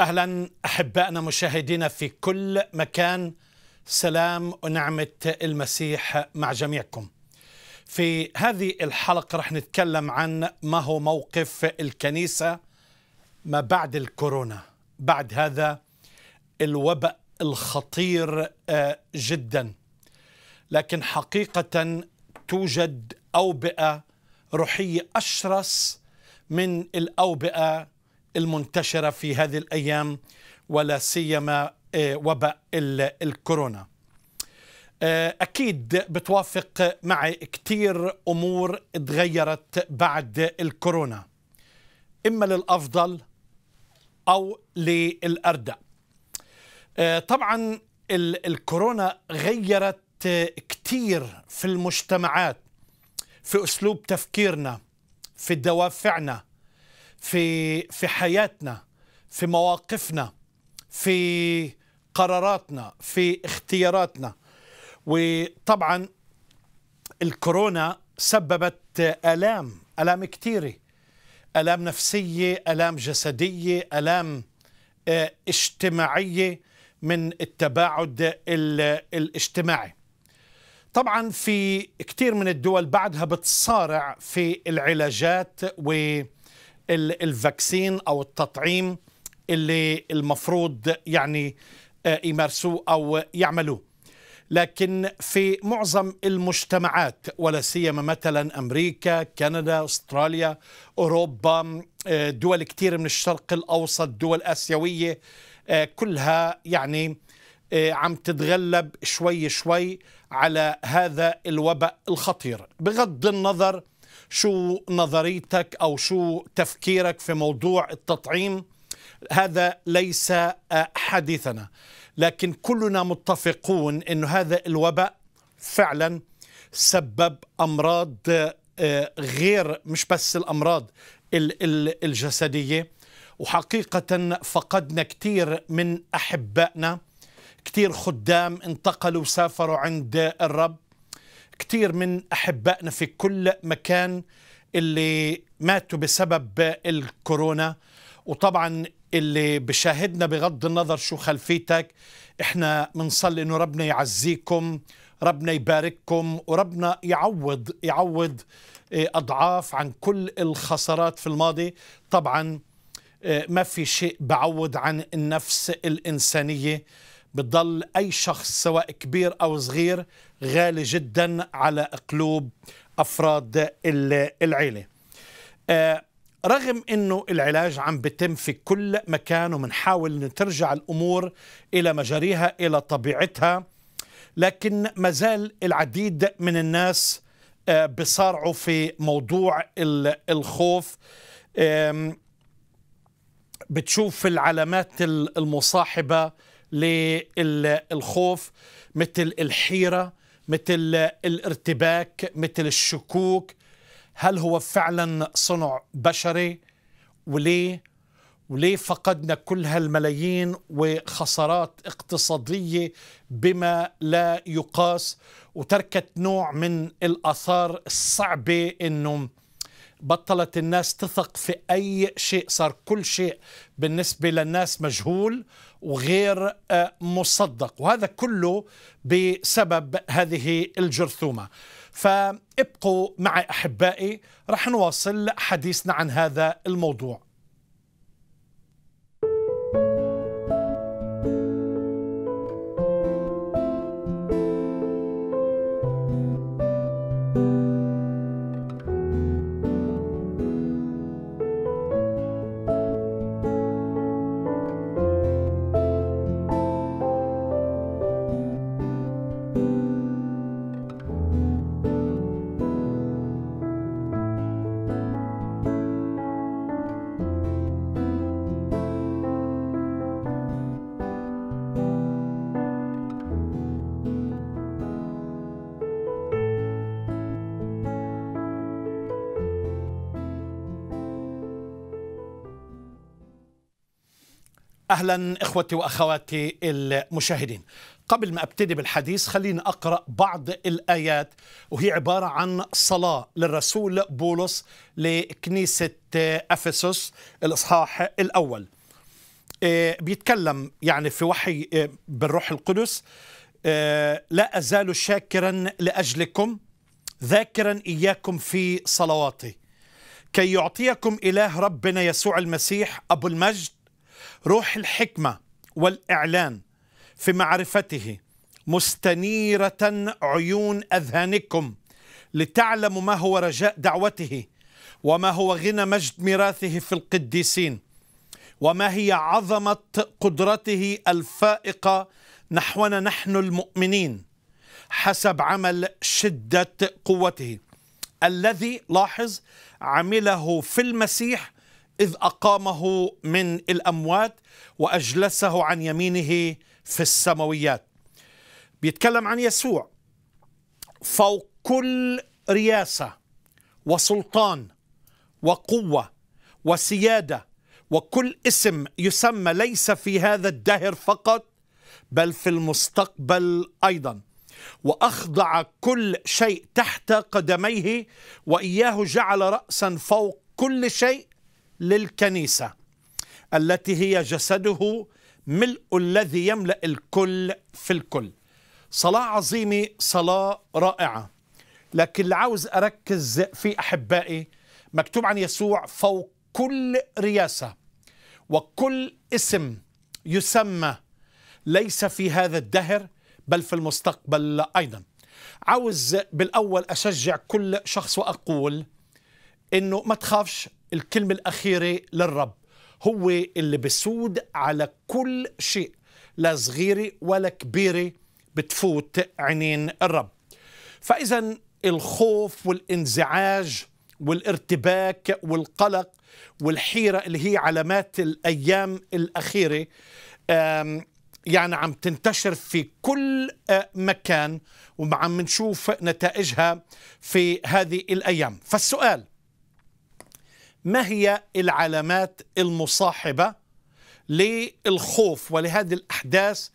اهلا احبائنا مشاهدينا في كل مكان سلام ونعمه المسيح مع جميعكم. في هذه الحلقه رح نتكلم عن ما هو موقف الكنيسه ما بعد الكورونا، بعد هذا الوباء الخطير آه، جدا. لكن حقيقه توجد اوبئه روحيه اشرس من الاوبئه المنتشرة في هذه الأيام ولا سيما آه، وباء الكورونا آه، أكيد بتوافق معي كتير أمور تغيرت بعد الكورونا إما للأفضل أو للأردأ آه، طبعا الكورونا غيرت كتير في المجتمعات في أسلوب تفكيرنا في دوافعنا في في حياتنا في مواقفنا في قراراتنا في اختياراتنا وطبعا الكورونا سببت الام الام كثيره الام نفسيه الام جسديه الام آه، اجتماعيه من التباعد الاجتماعي طبعا في كثير من الدول بعدها بتصارع في العلاجات و الفاكسين او التطعيم اللي المفروض يعني آه، يمارسوه او يعملوه لكن في معظم المجتمعات ولا سيما مثلا امريكا، كندا، استراليا، اوروبا، آه، دول كثير من الشرق الاوسط، دول اسيويه آه، كلها يعني عم تتغلب شوي شوي على هذا الوباء الخطير بغض النظر شو نظريتك أو شو تفكيرك في موضوع التطعيم هذا ليس آه، حديثنا لكن كلنا متفقون أن هذا الوباء فعلا سبب أمراض آه، غير مش بس الأمراض الجسدية وحقيقة فقدنا كثير من أحبائنا كثير خدام انتقلوا وسافروا عند الرب كثير من أحبائنا في كل مكان اللي ماتوا بسبب الكورونا وطبعا اللي بشاهدنا بغض النظر شو خلفيتك احنا بنصلي انه ربنا يعزيكم ربنا يبارككم وربنا يعوض يعوض آه، اضعاف عن كل الخسارات في الماضي طبعا آه، ما في شيء بعوض عن النفس الانسانيه بتضل أي شخص سواء كبير أو صغير غالي جدا على قلوب أفراد العيلة آه، رغم أنه العلاج عم بتم في كل مكان ومنحاول ترجع الأمور إلى مجاريها إلى طبيعتها لكن مازال العديد من الناس آه، بصارعوا في موضوع الخوف بتشوف العلامات المصاحبة للخوف مثل الحيرة مثل الارتباك مثل الشكوك هل هو فعلا صنع بشري وليه وليه فقدنا كل هالملايين وخسارات اقتصادية بما لا يقاس وتركت نوع من الأثار الصعبة أنه بطلت الناس تثق في أي شيء صار كل شيء بالنسبة للناس مجهول وغير آه، مصدق وهذا كله بسبب هذه الجرثومه فابقوا معي احبائي رح نواصل حديثنا عن هذا الموضوع اهلا اخوتي واخواتي المشاهدين قبل ما ابتدي بالحديث خليني اقرا بعض الايات وهي عباره عن صلاه للرسول بولس لكنيسه افسس الاصحاح الاول إيه، بيتكلم يعني في وحي إيه، بالروح القدس إيه، لا ازال شاكرا لاجلكم ذاكرا اياكم في صلواتي كي يعطيكم اله ربنا يسوع المسيح ابو المجد روح الحكمة والإعلان في معرفته مستنيرة عيون أذهانكم لتعلموا ما هو رجاء دعوته وما هو غنى مجد ميراثه في القديسين وما هي عظمة قدرته الفائقة نحونا نحن المؤمنين حسب عمل شدة قوته الذي لاحظ عمله في المسيح إذ أقامه من الأموات وأجلسه عن يمينه في السماويات بيتكلم عن يسوع فوق كل رياسة وسلطان وقوة وسيادة وكل اسم يسمى ليس في هذا الدهر فقط بل في المستقبل أيضا وأخضع كل شيء تحت قدميه وإياه جعل رأسا فوق كل شيء للكنيسة التي هي جسده ملء الذي يملأ الكل في الكل صلاة عظيمة صلاة رائعة لكن اللي عاوز أركز في أحبائي مكتوب عن يسوع فوق كل رياسة وكل اسم يسمى ليس في هذا الدهر بل في المستقبل أيضا عاوز بالأول أشجع كل شخص وأقول أنه ما تخافش الكلمة الأخيرة للرب هو اللي بسود على كل شيء لا صغيرة ولا كبيرة بتفوت عينين الرب فإذا الخوف والانزعاج والارتباك والقلق والحيرة اللي هي علامات الأيام الأخيرة يعني عم تنتشر في كل آه، مكان وعم نشوف نتائجها في هذه الأيام فالسؤال ما هي العلامات المصاحبة للخوف ولهذه الأحداث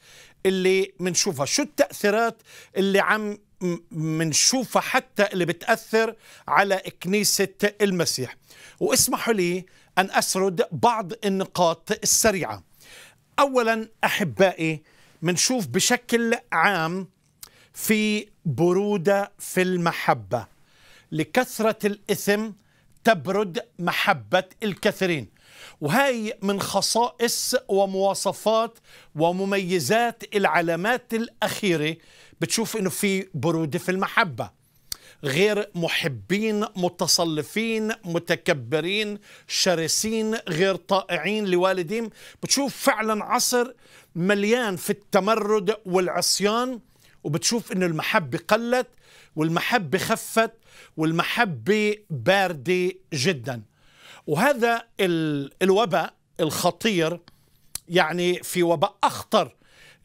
اللي منشوفها شو التأثيرات اللي عم منشوفها حتى اللي بتأثر على كنيسة المسيح واسمحوا لي أن أسرد بعض النقاط السريعة أولا أحبائي منشوف بشكل عام في برودة في المحبة لكثرة الإثم تبرد محبة الكثيرين وهي من خصائص ومواصفات ومميزات العلامات الأخيرة بتشوف إنه في برودة في المحبة غير محبين متصلفين متكبرين شرسين غير طائعين لوالديهم بتشوف فعلا عصر مليان في التمرد والعصيان وبتشوف إنه المحبة قلت والمحبة خفت والمحبة باردة جدا وهذا الوباء الخطير يعني في وباء أخطر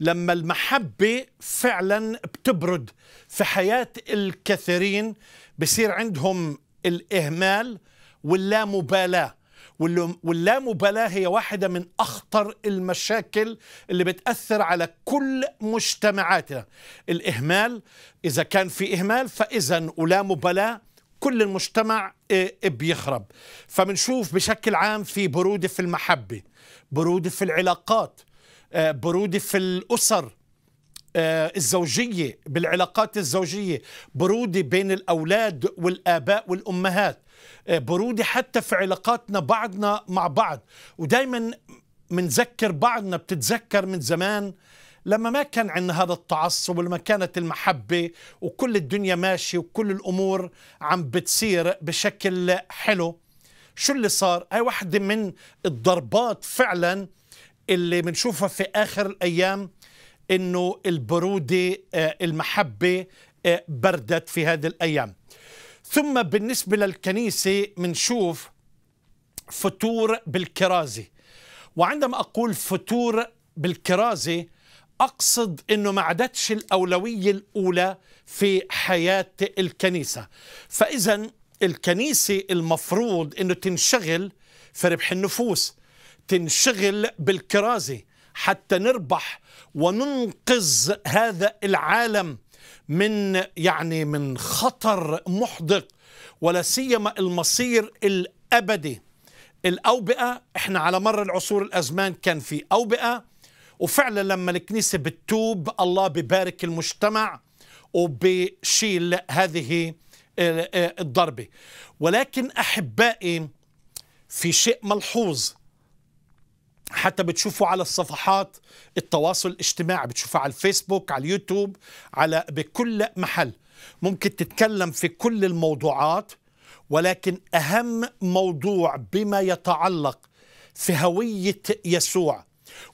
لما المحبة فعلا بتبرد في حياة الكثيرين بصير عندهم الإهمال واللامبالاة واللامبالاة هي واحدة من أخطر المشاكل اللي بتأثر على كل مجتمعاتنا الإهمال إذا كان في إهمال فإذا ولا مبالاة كل المجتمع آه، آه، بيخرب فبنشوف بشكل عام في برودة في المحبة برودة في العلاقات آه، برودة في الأسر آه، الزوجية بالعلاقات الزوجية برودة بين الأولاد والآباء والأمهات آه، برودة حتى في علاقاتنا بعضنا مع بعض ودايما منذكر بعضنا بتتذكر من زمان لما ما كان عندنا هذا التعصب ولما كانت المحبة وكل الدنيا ماشية وكل الأمور عم بتصير بشكل حلو شو اللي صار؟ هاي واحدة من الضربات فعلا اللي بنشوفها في آخر الأيام انه البروده آه، المحبه آه، بردت في هذه الايام ثم بالنسبه للكنيسه منشوف فتور بالكرازه وعندما اقول فتور بالكرازه اقصد انه ما عادتش الاولويه الاولى في حياه الكنيسه فاذا الكنيسه المفروض انه تنشغل في ربح النفوس تنشغل بالكرازه حتى نربح وننقذ هذا العالم من يعني من خطر محدق ولا سيما المصير الابدي الاوبئه احنا على مر العصور الازمان كان في اوبئه وفعلا لما الكنيسه بتوب الله ببارك المجتمع وبشيل هذه آه، آه، الضربه ولكن احبائي في شيء ملحوظ حتى بتشوفوا على الصفحات التواصل الاجتماعي بتشوفوا على الفيسبوك على اليوتيوب على بكل محل ممكن تتكلم في كل الموضوعات ولكن اهم موضوع بما يتعلق في هويه يسوع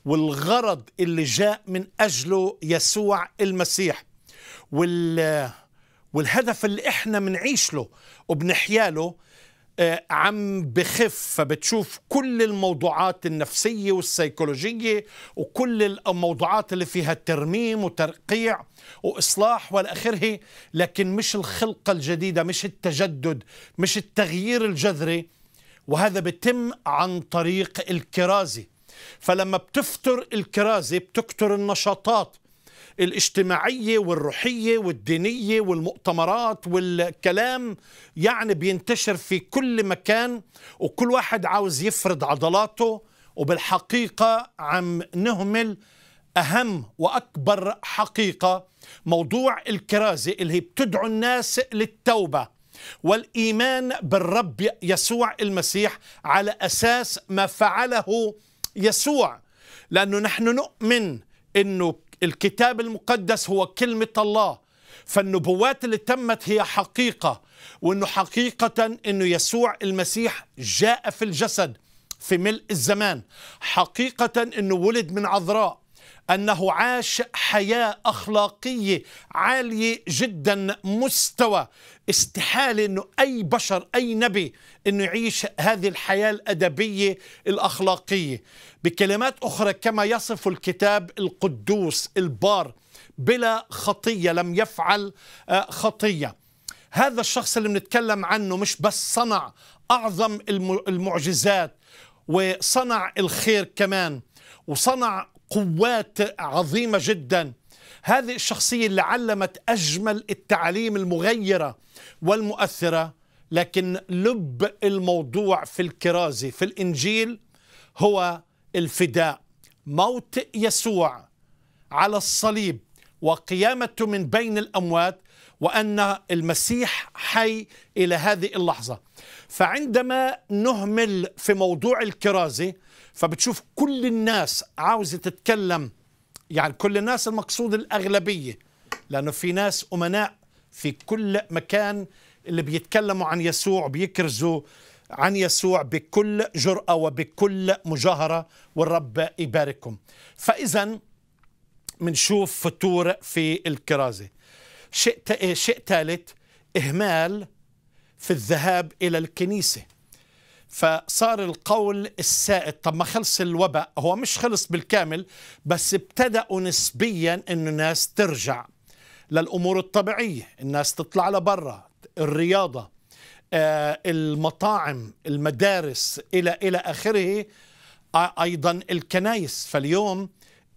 والغرض اللي جاء من اجله يسوع المسيح وال والهدف اللي احنا بنعيش له وبنحيا له آه، عم بخف فبتشوف كل الموضوعات النفسية والسيكولوجية وكل الموضوعات اللي فيها ترميم وترقيع وإصلاح والأخره لكن مش الخلقة الجديدة مش التجدد مش التغيير الجذري وهذا بتم عن طريق الكرازي فلما بتفتر الكرازي بتكتر النشاطات الاجتماعية والروحية والدينية والمؤتمرات والكلام يعني بينتشر في كل مكان وكل واحد عاوز يفرض عضلاته وبالحقيقة عم نهمل أهم وأكبر حقيقة موضوع الكرازة اللي هي بتدعو الناس للتوبة والإيمان بالرب يسوع المسيح على أساس ما فعله يسوع لأنه نحن نؤمن أنه الكتاب المقدس هو كلمة الله فالنبوات اللي تمت هي حقيقة وأنه حقيقة أنه يسوع المسيح جاء في الجسد في ملء الزمان حقيقة أنه ولد من عذراء أنه عاش حياة أخلاقية عالية جدا مستوى استحالة أنه أي بشر أي نبي أنه يعيش هذه الحياة الأدبية الأخلاقية بكلمات أخرى كما يصف الكتاب القدوس البار بلا خطية لم يفعل آه، خطية هذا الشخص اللي بنتكلم عنه مش بس صنع أعظم المعجزات وصنع الخير كمان وصنع قوات عظيمة جدا هذه الشخصية اللي علمت أجمل التعاليم المغيرة والمؤثرة لكن لب الموضوع في الكرازة في الإنجيل هو الفداء موت يسوع على الصليب وقيامته من بين الأموات وأن المسيح حي إلى هذه اللحظة فعندما نهمل في موضوع الكرازة فبتشوف كل الناس عاوزة تتكلم يعني كل الناس المقصود الأغلبية لأنه في ناس أمناء في كل مكان اللي بيتكلموا عن يسوع بيكرزوا عن يسوع بكل جرأة وبكل مجاهرة والرب يبارككم فإذا منشوف فتور في الكرازة شيء شيء ثالث إهمال في الذهاب إلى الكنيسة فصار القول السائد طب ما خلص الوباء هو مش خلص بالكامل بس ابتدأوا نسبيا أن الناس ترجع للأمور الطبيعية الناس تطلع لبرا الرياضة آه المطاعم المدارس إلى إلى آخره أيضا الكنايس فاليوم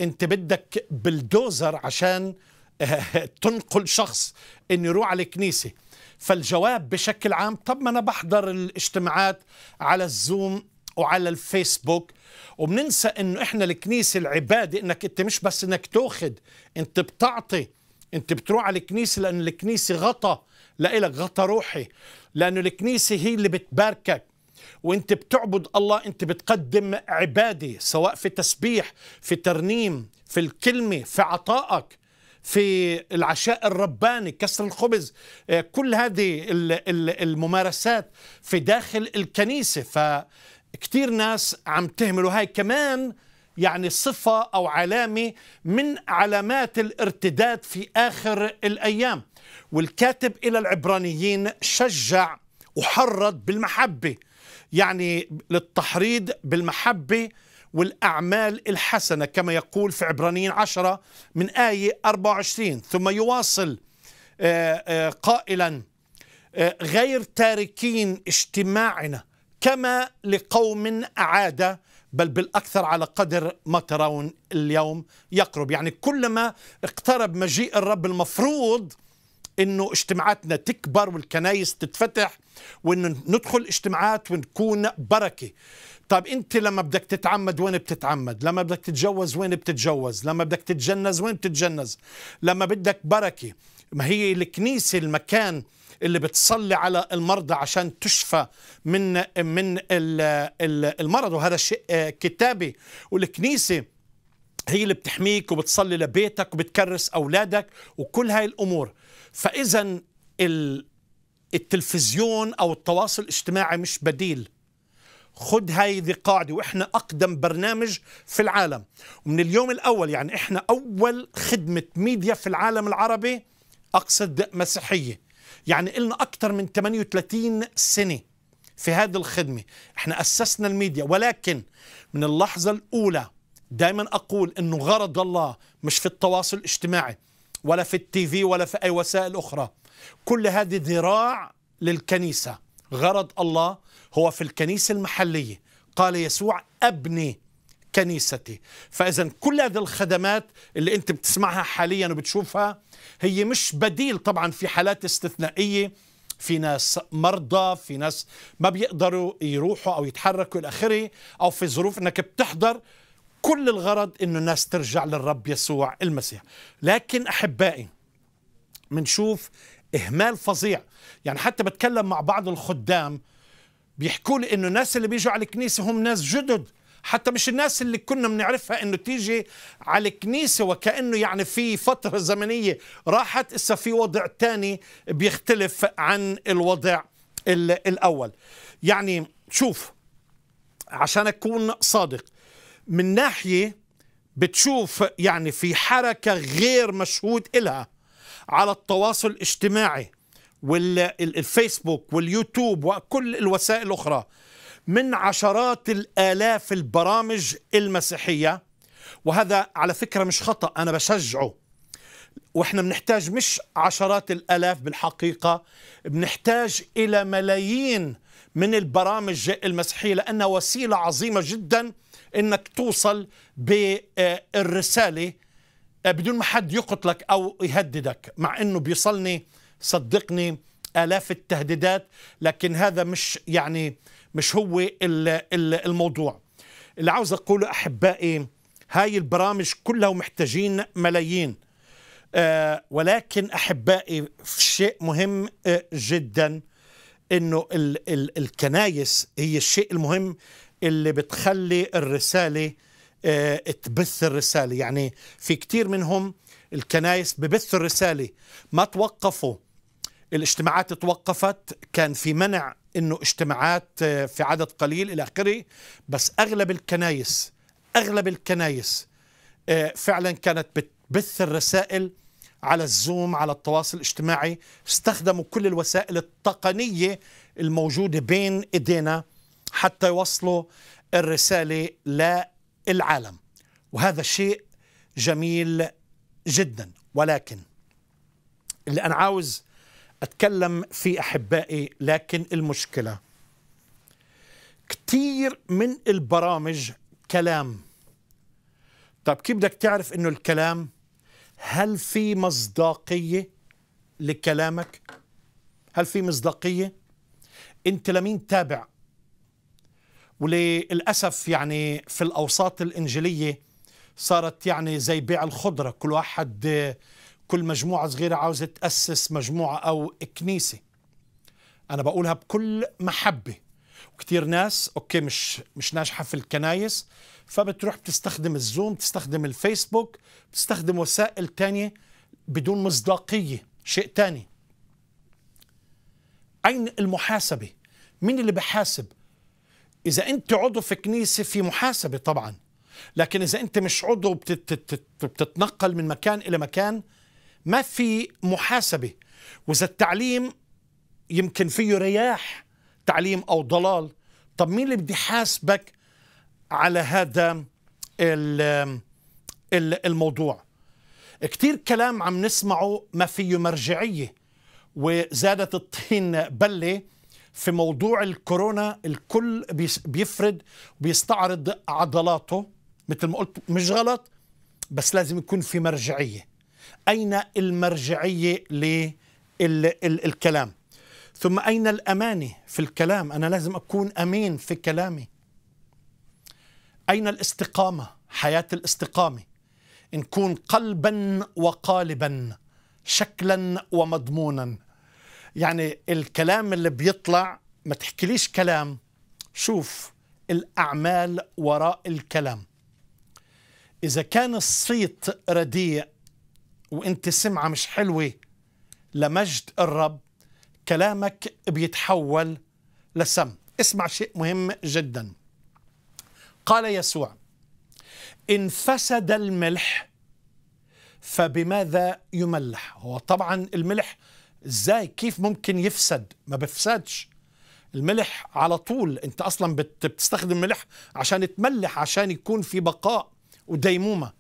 أنت بدك بلدوزر عشان آه تنقل شخص أن يروح على الكنيسة فالجواب بشكل عام طب ما أنا بحضر الاجتماعات على الزوم وعلى الفيسبوك وبننسى انه احنا الكنيسه العباده انك انت مش بس انك تاخذ انت بتعطي انت بتروح على الكنيسه لانه الكنيسه غطى لإلك غطى روحي لانه الكنيسه هي اللي بتباركك وانت بتعبد الله انت بتقدم عباده سواء في تسبيح في ترنيم في الكلمه في عطائك في العشاء الرباني كسر الخبز آه، كل هذه الممارسات في داخل الكنيسة فكتير ناس عم تهملوا هاي كمان يعني صفة أو علامة من علامات الارتداد في آخر الأيام والكاتب إلى العبرانيين شجع وحرض بالمحبة يعني للتحريض بالمحبة والأعمال الحسنة كما يقول في عبرانيين عشرة من آية 24 ثم يواصل آه، آه، قائلا آه، غير تاركين اجتماعنا كما لقوم أعادة بل بالأكثر على قدر ما ترون اليوم يقرب يعني كلما اقترب مجيء الرب المفروض انه اجتماعاتنا تكبر والكنايس تتفتح وانه ندخل اجتماعات ونكون بركه طيب انت لما بدك تتعمد وين بتتعمد لما بدك تتجوز وين بتتجوز لما بدك تتجنز وين بتتجنز لما بدك بركه ما هي الكنيسه المكان اللي بتصلي على المرضى عشان تشفى من من المرض وهذا شيء آه، كتابي والكنيسه هي اللي بتحميك وبتصلي لبيتك وبتكرس اولادك وكل هاي الامور فاذا التلفزيون او التواصل الاجتماعي مش بديل خد هاي ذي قاعدة وإحنا أقدم برنامج في العالم ومن اليوم الأول يعني إحنا أول خدمة ميديا في العالم العربي أقصد مسيحية يعني إلنا أكثر من 38 سنة في هذه الخدمة إحنا أسسنا الميديا ولكن من اللحظة الأولى دائما أقول أنه غرض الله مش في التواصل الاجتماعي ولا في التي في ولا في أي وسائل أخرى كل هذه ذراع للكنيسة غرض الله هو في الكنيسة المحلية قال يسوع أبني كنيستي فإذا كل هذه الخدمات اللي أنت بتسمعها حاليا وبتشوفها هي مش بديل طبعا في حالات استثنائية في ناس مرضى في ناس ما بيقدروا يروحوا أو يتحركوا إلى آخره أو في ظروف أنك بتحضر كل الغرض أنه الناس ترجع للرب يسوع المسيح لكن أحبائي منشوف إهمال فظيع يعني حتى بتكلم مع بعض الخدام بيحكوا لي انه الناس اللي بيجوا على الكنيسه هم ناس جدد حتى مش الناس اللي كنا بنعرفها انه تيجي على الكنيسه وكانه يعني في فتره زمنيه راحت اسا في وضع تاني بيختلف عن الوضع الاول يعني شوف عشان اكون صادق من ناحيه بتشوف يعني في حركه غير مشهود الها على التواصل الاجتماعي والفيسبوك واليوتيوب وكل الوسائل الأخرى من عشرات الآلاف البرامج المسيحية وهذا على فكرة مش خطأ أنا بشجعه واحنا بنحتاج مش عشرات الآلاف بالحقيقة بنحتاج إلى ملايين من البرامج المسيحية لأنها وسيلة عظيمة جدا أنك توصل بالرسالة بدون ما حد يقتلك أو يهددك مع أنه بيصلني صدقني آلاف التهديدات لكن هذا مش يعني مش هو الموضوع اللي عاوز أقوله أحبائي هاي البرامج كلها ومحتاجين ملايين آه ولكن أحبائي في شيء مهم آه جدا أنه الكنايس هي الشيء المهم اللي بتخلي الرسالة آه تبث الرسالة يعني في كتير منهم الكنايس ببث الرسالة ما توقفوا الاجتماعات توقفت كان في منع انه اجتماعات آه، في عدد قليل الى اخره بس اغلب الكنايس اغلب الكنايس آه، فعلا كانت بتبث الرسائل على الزوم على التواصل الاجتماعي استخدموا كل الوسائل التقنيه الموجوده بين ايدينا حتى يوصلوا الرساله للعالم وهذا شيء جميل جدا ولكن اللي انا عاوز أتكلم في أحبائي لكن المشكلة كتير من البرامج كلام طب كيف بدك تعرف انه الكلام هل في مصداقية لكلامك هل في مصداقية انت لمين تابع وللأسف يعني في الأوساط الإنجيلية صارت يعني زي بيع الخضرة كل واحد كل مجموعة صغيرة عاوزة تأسس مجموعة أو كنيسة أنا بقولها بكل محبة وكتير ناس أوكي مش مش ناجحة في الكنايس فبتروح بتستخدم الزوم بتستخدم الفيسبوك بتستخدم وسائل تانية بدون مصداقية شيء تاني أين المحاسبة؟ مين اللي بحاسب؟ إذا أنت عضو في كنيسة في محاسبة طبعاً لكن إذا أنت مش عضو بتتنقل من مكان إلى مكان ما في محاسبة وإذا التعليم يمكن فيه رياح تعليم أو ضلال طب مين اللي بدي حاسبك على هذا الموضوع كتير كلام عم نسمعه ما فيه مرجعية وزادت الطين بلة في موضوع الكورونا الكل بيفرد وبيستعرض عضلاته مثل ما قلت مش غلط بس لازم يكون في مرجعية أين المرجعية للكلام ثم أين الأمانة في الكلام أنا لازم أكون أمين في كلامي أين الاستقامة حياة الاستقامة نكون قلبا وقالبا شكلا ومضمونا يعني الكلام اللي بيطلع ما تحكيليش كلام شوف الأعمال وراء الكلام إذا كان الصيت رديء وانت سمعة مش حلوة لمجد الرب كلامك بيتحول لسم اسمع شيء مهم جدا قال يسوع إن فسد الملح فبماذا يملح هو طبعا الملح ازاي كيف ممكن يفسد ما بفسدش الملح على طول انت اصلا بتستخدم ملح عشان تملح عشان يكون في بقاء وديمومه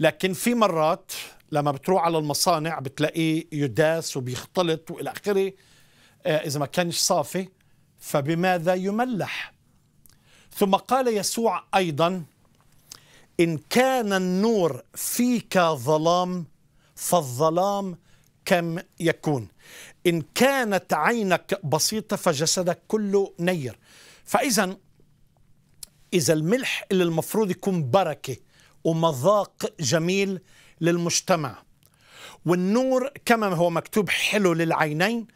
لكن في مرات لما بتروح على المصانع بتلاقيه يداس وبيختلط والى اخره آه، اذا ما كانش صافي فبماذا يملح ثم قال يسوع ايضا ان كان النور فيك ظلام فالظلام كم يكون ان كانت عينك بسيطه فجسدك كله نير فاذا اذا الملح اللي المفروض يكون بركه ومذاق جميل للمجتمع والنور كما هو مكتوب حلو للعينين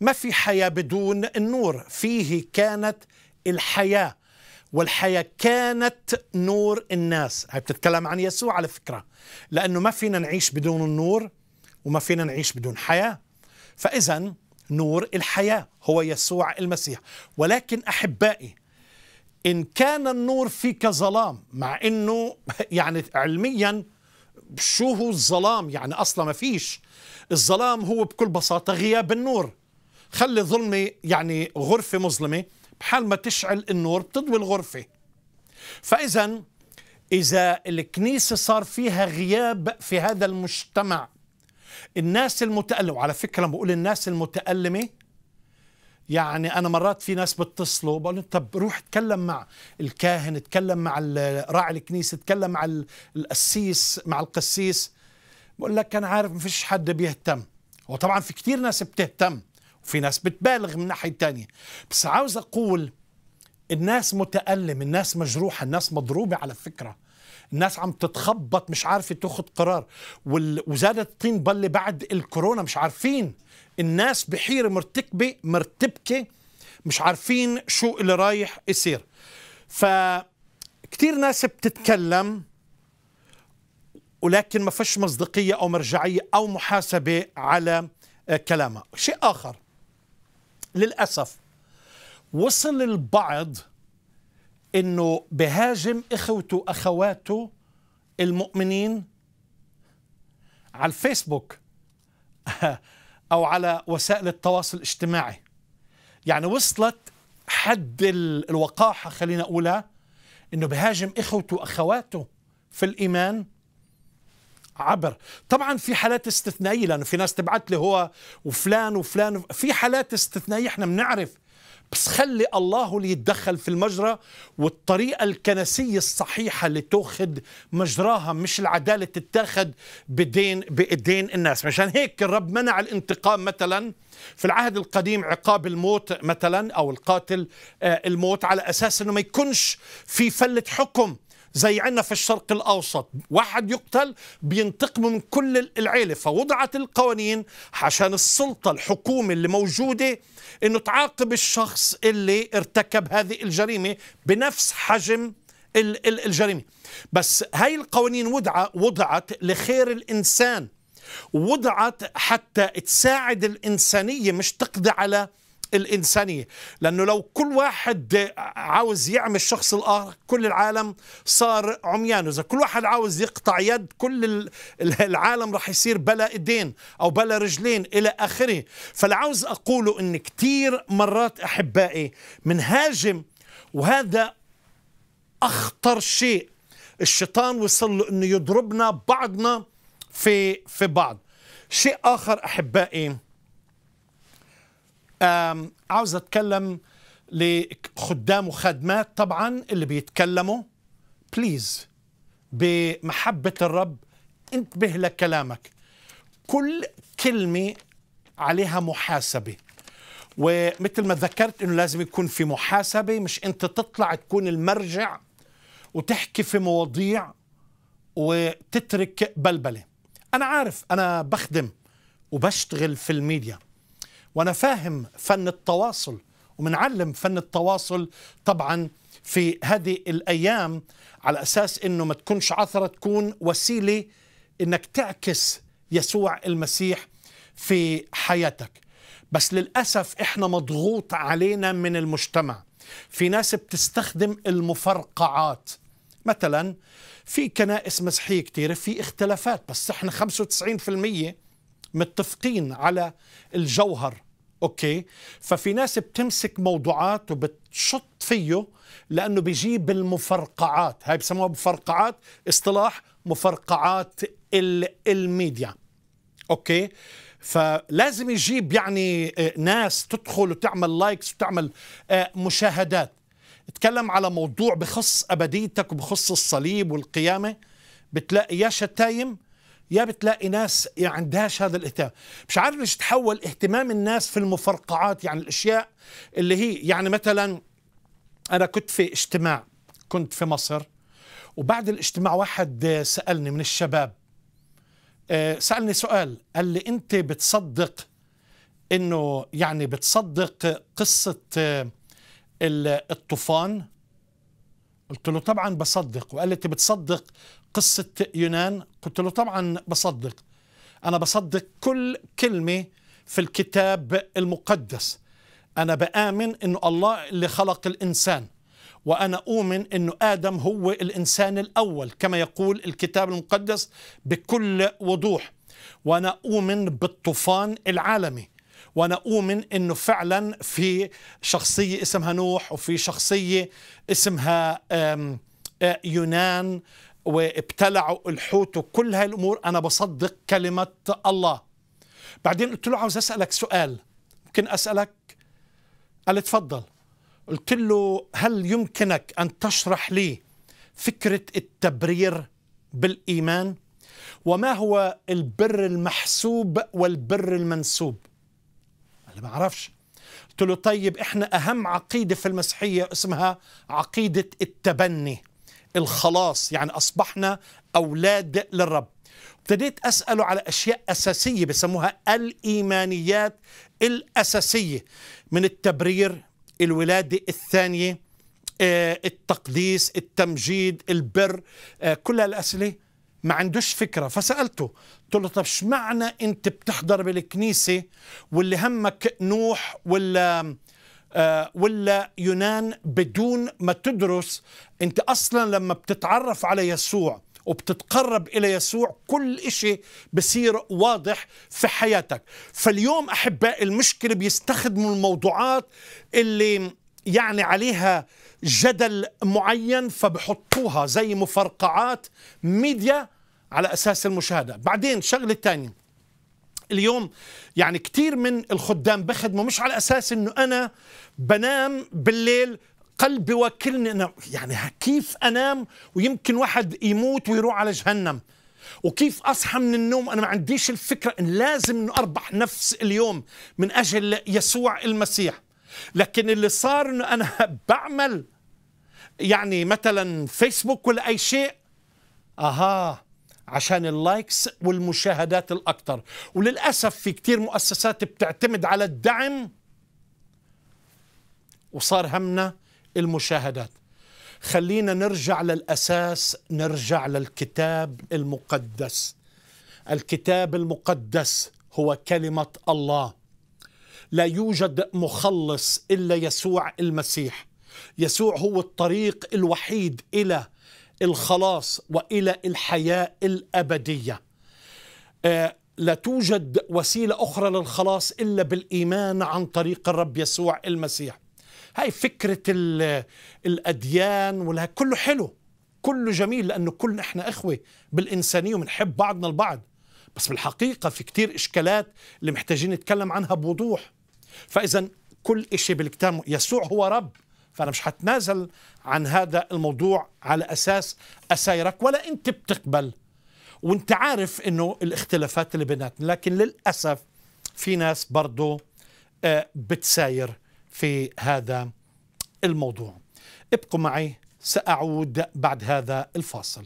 ما في حياة بدون النور فيه كانت الحياة والحياة كانت نور الناس هي بتتكلم عن يسوع على فكرة لأنه ما فينا نعيش بدون النور وما فينا نعيش بدون حياة فإذا نور الحياة هو يسوع المسيح ولكن أحبائي إن كان النور فيك ظلام مع أنه يعني علمياً شو هو الظلام يعني اصلا ما فيش الظلام هو بكل بساطه غياب النور خلي ظلمه يعني غرفه مظلمه بحال ما تشعل النور بتضوي الغرفه فاذا اذا الكنيسه صار فيها غياب في هذا المجتمع الناس المتألمة وعلى فكرة بقول الناس المتألمة يعني انا مرات في ناس بتصلوا بقول طب روح اتكلم مع الكاهن اتكلم مع راعي الكنيسه اتكلم مع القسيس مع القسيس بقول لك انا عارف ما فيش حد بيهتم وطبعا في كتير ناس بتهتم وفي ناس بتبالغ من ناحيه تانية بس عاوز اقول الناس متألم الناس مجروحه الناس مضروبه على فكره الناس عم تتخبط مش عارفه تاخد قرار وزادت الطين بله بعد الكورونا مش عارفين الناس بحيرة مرتكبة مرتبكة مش عارفين شو اللي رايح يصير فكتير ناس بتتكلم ولكن ما فيش مصداقية أو مرجعية أو محاسبة على آه، كلامها شيء آخر للأسف وصل البعض أنه بهاجم إخوته أخواته المؤمنين على الفيسبوك أو على وسائل التواصل الاجتماعي يعني وصلت حد الوقاحة خلينا أقولها أنه بهاجم إخوته وأخواته في الإيمان عبر طبعا في حالات استثنائية لأنه في ناس تبعت لي هو وفلان وفلان في حالات استثنائية احنا بنعرف بس خلي الله اللي يتدخل في المجرى والطريقة الكنسية الصحيحة اللي تأخذ مجراها مش العدالة تتاخد بدين بإيدين الناس مشان هيك الرب منع الانتقام مثلا في العهد القديم عقاب الموت مثلا أو القاتل آه، الموت على أساس أنه ما يكونش في فلة حكم زي عنا في الشرق الأوسط واحد يقتل بينتقم من كل العيلة فوضعت القوانين عشان السلطة الحكومة اللي موجودة أنه تعاقب الشخص اللي ارتكب هذه الجريمة بنفس حجم الجريمة بس هاي القوانين وضعت لخير الإنسان وضعت حتى تساعد الإنسانية مش تقضي على الإنسانية لأنه لو كل واحد عاوز يعمي الشخص الآخر كل العالم صار عميان إذا كل واحد عاوز يقطع يد كل العالم راح يصير بلا إيدين أو بلا رجلين إلى آخره فالعاوز أقوله أن كتير مرات أحبائي هاجم وهذا أخطر شيء الشيطان وصل له أنه يضربنا بعضنا في في بعض شيء آخر أحبائي عاوز اتكلم لخدام وخدمات طبعا اللي بيتكلموا بليز بمحبة الرب انتبه لكلامك كل كلمة عليها محاسبة ومثل ما ذكرت انه لازم يكون في محاسبة مش انت تطلع تكون المرجع وتحكي في مواضيع وتترك بلبلة أنا عارف أنا بخدم وبشتغل في الميديا وانا فاهم فن التواصل ومنعلم فن التواصل طبعا في هذه الايام على اساس انه ما تكونش عثره تكون وسيله انك تعكس يسوع المسيح في حياتك بس للاسف احنا مضغوط علينا من المجتمع في ناس بتستخدم المفرقعات مثلا في كنائس مسيحيه كثيره في اختلافات بس احنا 95% متفقين على الجوهر اوكي ففي ناس بتمسك موضوعات وبتشط فيه لانه بيجيب المفرقعات هاي بسموها مفرقعات اصطلاح مفرقعات الميديا اوكي فلازم يجيب يعني آه، ناس تدخل وتعمل لايكس وتعمل آه، مشاهدات تكلم على موضوع بخص ابديتك وبخص الصليب والقيامه بتلاقي يا شتايم يا بتلاقي ناس يعني عندهاش هذا الاهتمام مش عارف ليش تحول اهتمام الناس في المفرقعات يعني الاشياء اللي هي يعني مثلا انا كنت في اجتماع كنت في مصر وبعد الاجتماع واحد سالني من الشباب آه، سالني سؤال قال لي انت بتصدق انه يعني بتصدق قصه آه، الطوفان قلت له طبعا بصدق وقال لي انت بتصدق قصة يونان قلت له طبعا بصدق أنا بصدق كل كلمة في الكتاب المقدس أنا بآمن أنه الله اللي خلق الإنسان وأنا أؤمن أنه آدم هو الإنسان الأول كما يقول الكتاب المقدس بكل وضوح وأنا أؤمن بالطوفان العالمي وانا اؤمن انه فعلا في شخصيه اسمها نوح وفي شخصيه اسمها يونان وابتلعوا الحوت وكل هاي الامور انا بصدق كلمه الله بعدين قلت له عاوز اسالك سؤال ممكن اسالك قال تفضل قلت له هل يمكنك ان تشرح لي فكره التبرير بالايمان وما هو البر المحسوب والبر المنسوب انا ما اعرفش قلت له طيب احنا اهم عقيده في المسيحيه اسمها عقيده التبني الخلاص يعني أصبحنا أولاد للرب ابتديت أسأله على أشياء أساسية بسموها الإيمانيات الأساسية من التبرير الولادة الثانية آه، التقديس التمجيد البر آه، كل الأسئلة ما عندوش فكرة فسألته قلت له طب شمعنا أنت بتحضر بالكنيسة واللي همك نوح ولا آه، ولا يونان بدون ما تدرس انت اصلا لما بتتعرف على يسوع وبتتقرب إلى يسوع كل إشي بصير واضح في حياتك فاليوم أحباء المشكلة بيستخدموا الموضوعات اللي يعني عليها جدل معين فبحطوها زي مفرقعات ميديا على أساس المشاهدة بعدين شغلة تانية اليوم يعني كثير من الخدام بخدموا مش على اساس انه انا بنام بالليل قلبي وكلني أنا يعني كيف انام ويمكن واحد يموت ويروح على جهنم وكيف اصحى من النوم انا ما عنديش الفكره ان لازم انه اربح نفس اليوم من اجل يسوع المسيح لكن اللي صار انه انا بعمل يعني مثلا فيسبوك ولا اي شيء اها عشان اللايكس والمشاهدات الأكثر وللأسف في كتير مؤسسات بتعتمد على الدعم وصار همنا المشاهدات خلينا نرجع للأساس نرجع للكتاب المقدس الكتاب المقدس هو كلمة الله لا يوجد مخلص إلا يسوع المسيح يسوع هو الطريق الوحيد إلى الخلاص والى الحياه الابديه آه، لا توجد وسيله اخرى للخلاص الا بالايمان عن طريق الرب يسوع المسيح هاي فكره الاديان ولا كله حلو كله جميل لانه كلنا احنا اخوه بالانسانيه وبنحب بعضنا البعض بس بالحقيقه في كتير اشكالات اللي محتاجين نتكلم عنها بوضوح فاذا كل شيء بالكتاب يسوع هو رب فأنا مش هتنازل عن هذا الموضوع على أساس أسايرك ولا أنت بتقبل وأنت عارف أنه الاختلافات اللي بيناتنا لكن للأسف في ناس برضو آه، بتساير في هذا الموضوع ابقوا معي سأعود بعد هذا الفاصل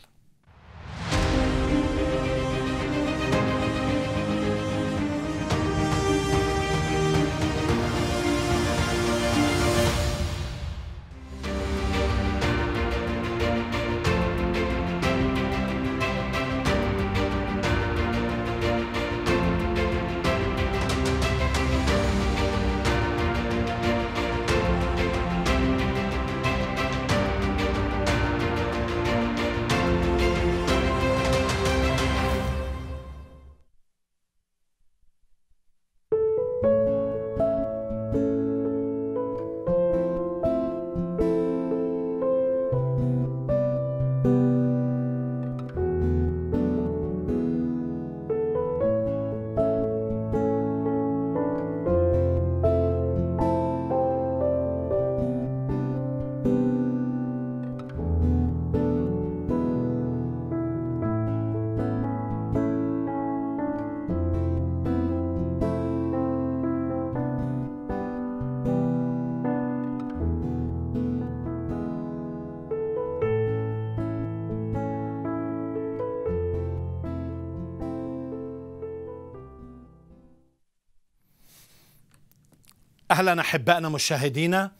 وسهلا احبائنا مشاهدينا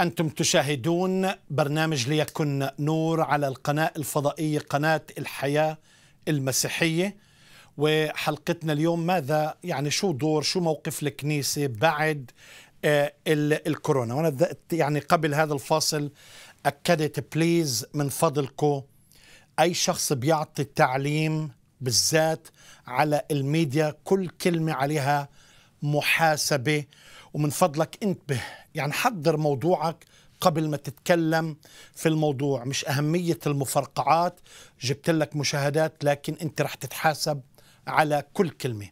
انتم تشاهدون برنامج ليكن نور على القناه الفضائيه قناه الحياه المسيحيه وحلقتنا اليوم ماذا يعني شو دور شو موقف الكنيسه بعد آه، الكورونا وانا يعني قبل هذا الفاصل اكدت بليز من فضلكم اي شخص بيعطي تعليم بالذات على الميديا كل كلمه عليها محاسبه ومن فضلك انتبه يعني حضر موضوعك قبل ما تتكلم في الموضوع مش أهمية المفرقعات جبت لك مشاهدات لكن أنت رح تتحاسب على كل كلمة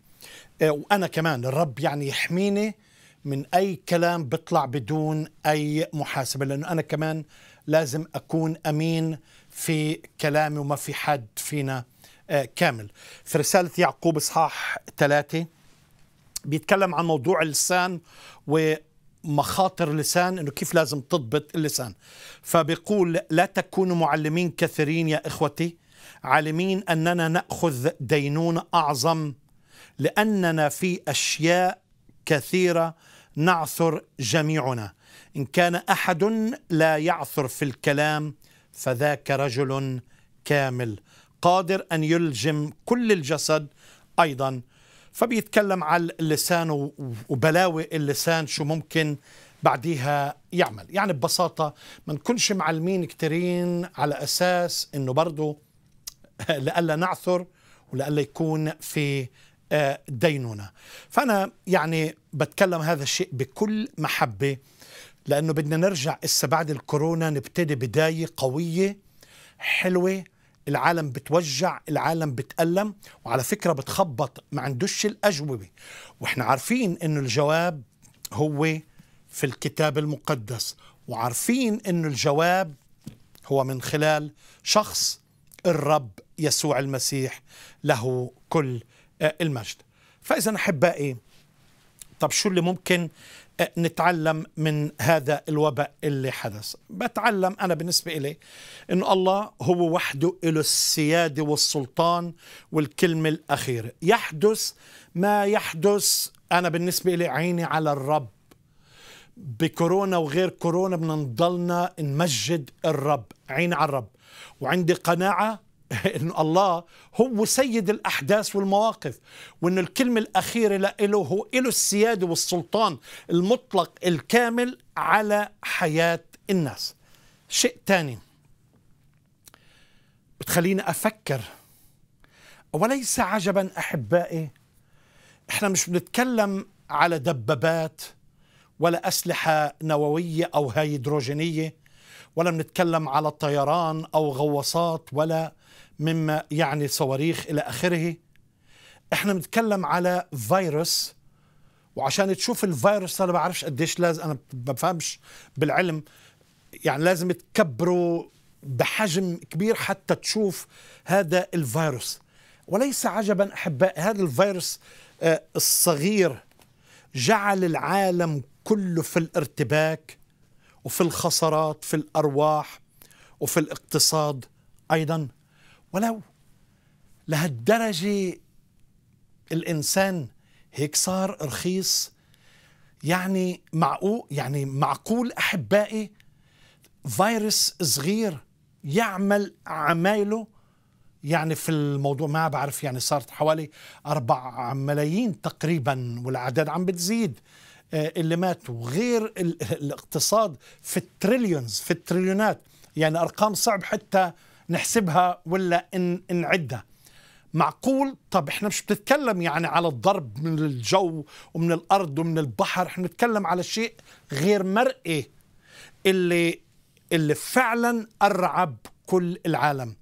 اه، وأنا كمان الرب يعني يحميني من أي كلام بطلع بدون أي محاسبة لأنه أنا كمان لازم أكون أمين في كلامي وما في حد فينا اه، كامل في رسالة يعقوب إصحاح ثلاثة بيتكلم عن موضوع اللسان ومخاطر اللسان انه كيف لازم تضبط اللسان فبيقول لا تكونوا معلمين كثيرين يا اخوتي عالمين اننا ناخذ دينون اعظم لاننا في اشياء كثيره نعثر جميعنا ان كان احد لا يعثر في الكلام فذاك رجل كامل قادر ان يلجم كل الجسد ايضا فبيتكلم على اللسان وبلاوي اللسان شو ممكن بعديها يعمل يعني ببساطة ما نكونش معلمين كتيرين على أساس أنه برضه لألا نعثر ولألا يكون في آه، دينونة فأنا يعني بتكلم هذا الشيء بكل محبة لأنه بدنا نرجع إسا بعد الكورونا نبتدي بداية قوية حلوة العالم بتوجع العالم بتألم وعلى فكرة بتخبط ما عندوش الأجوبة وإحنا عارفين إنه الجواب هو في الكتاب المقدس وعارفين إنه الجواب هو من خلال شخص الرب يسوع المسيح له كل آه، المجد فإذا أحبائي طب شو اللي ممكن أه، نتعلم من هذا الوباء اللي حدث بتعلم أنا بالنسبة إلي أنه الله هو وحده له السيادة والسلطان والكلمة الأخيرة يحدث ما يحدث أنا بالنسبة إلي عيني على الرب بكورونا وغير كورونا بدنا نضلنا نمجد الرب عين على الرب وعندي قناعة أن الله هو سيد الأحداث والمواقف وأن الكلمة الأخيرة له هو له السيادة والسلطان المطلق الكامل على حياة الناس شيء ثاني بتخليني أفكر وليس عجبا أحبائي احنا مش بنتكلم على دبابات ولا أسلحة نووية أو هيدروجينية ولا بنتكلم على طيران أو غواصات ولا مما يعني صواريخ إلى آخره احنا بنتكلم على فيروس وعشان تشوف الفيروس انا بعرفش قديش لازم انا بفهمش بالعلم يعني لازم تكبره بحجم كبير حتى تشوف هذا الفيروس وليس عجبا احباء هذا الفيروس آه، الصغير جعل العالم كله في الارتباك وفي الخسارات في الارواح وفي الاقتصاد ايضا ولو لهالدرجة الإنسان هيك صار رخيص يعني معقول يعني معقول أحبائي فيروس صغير يعمل عمايله يعني في الموضوع ما بعرف يعني صارت حوالي 4 ملايين تقريبا والأعداد عم بتزيد آه، اللي ماتوا غير الاقتصاد في التريليونز في التريليونات يعني أرقام صعب حتى نحسبها ولا إن نعدها معقول طب احنا مش بنتكلم يعني على الضرب من الجو ومن الارض ومن البحر احنا بنتكلم على شيء غير مرئي اللي اللي فعلا ارعب كل العالم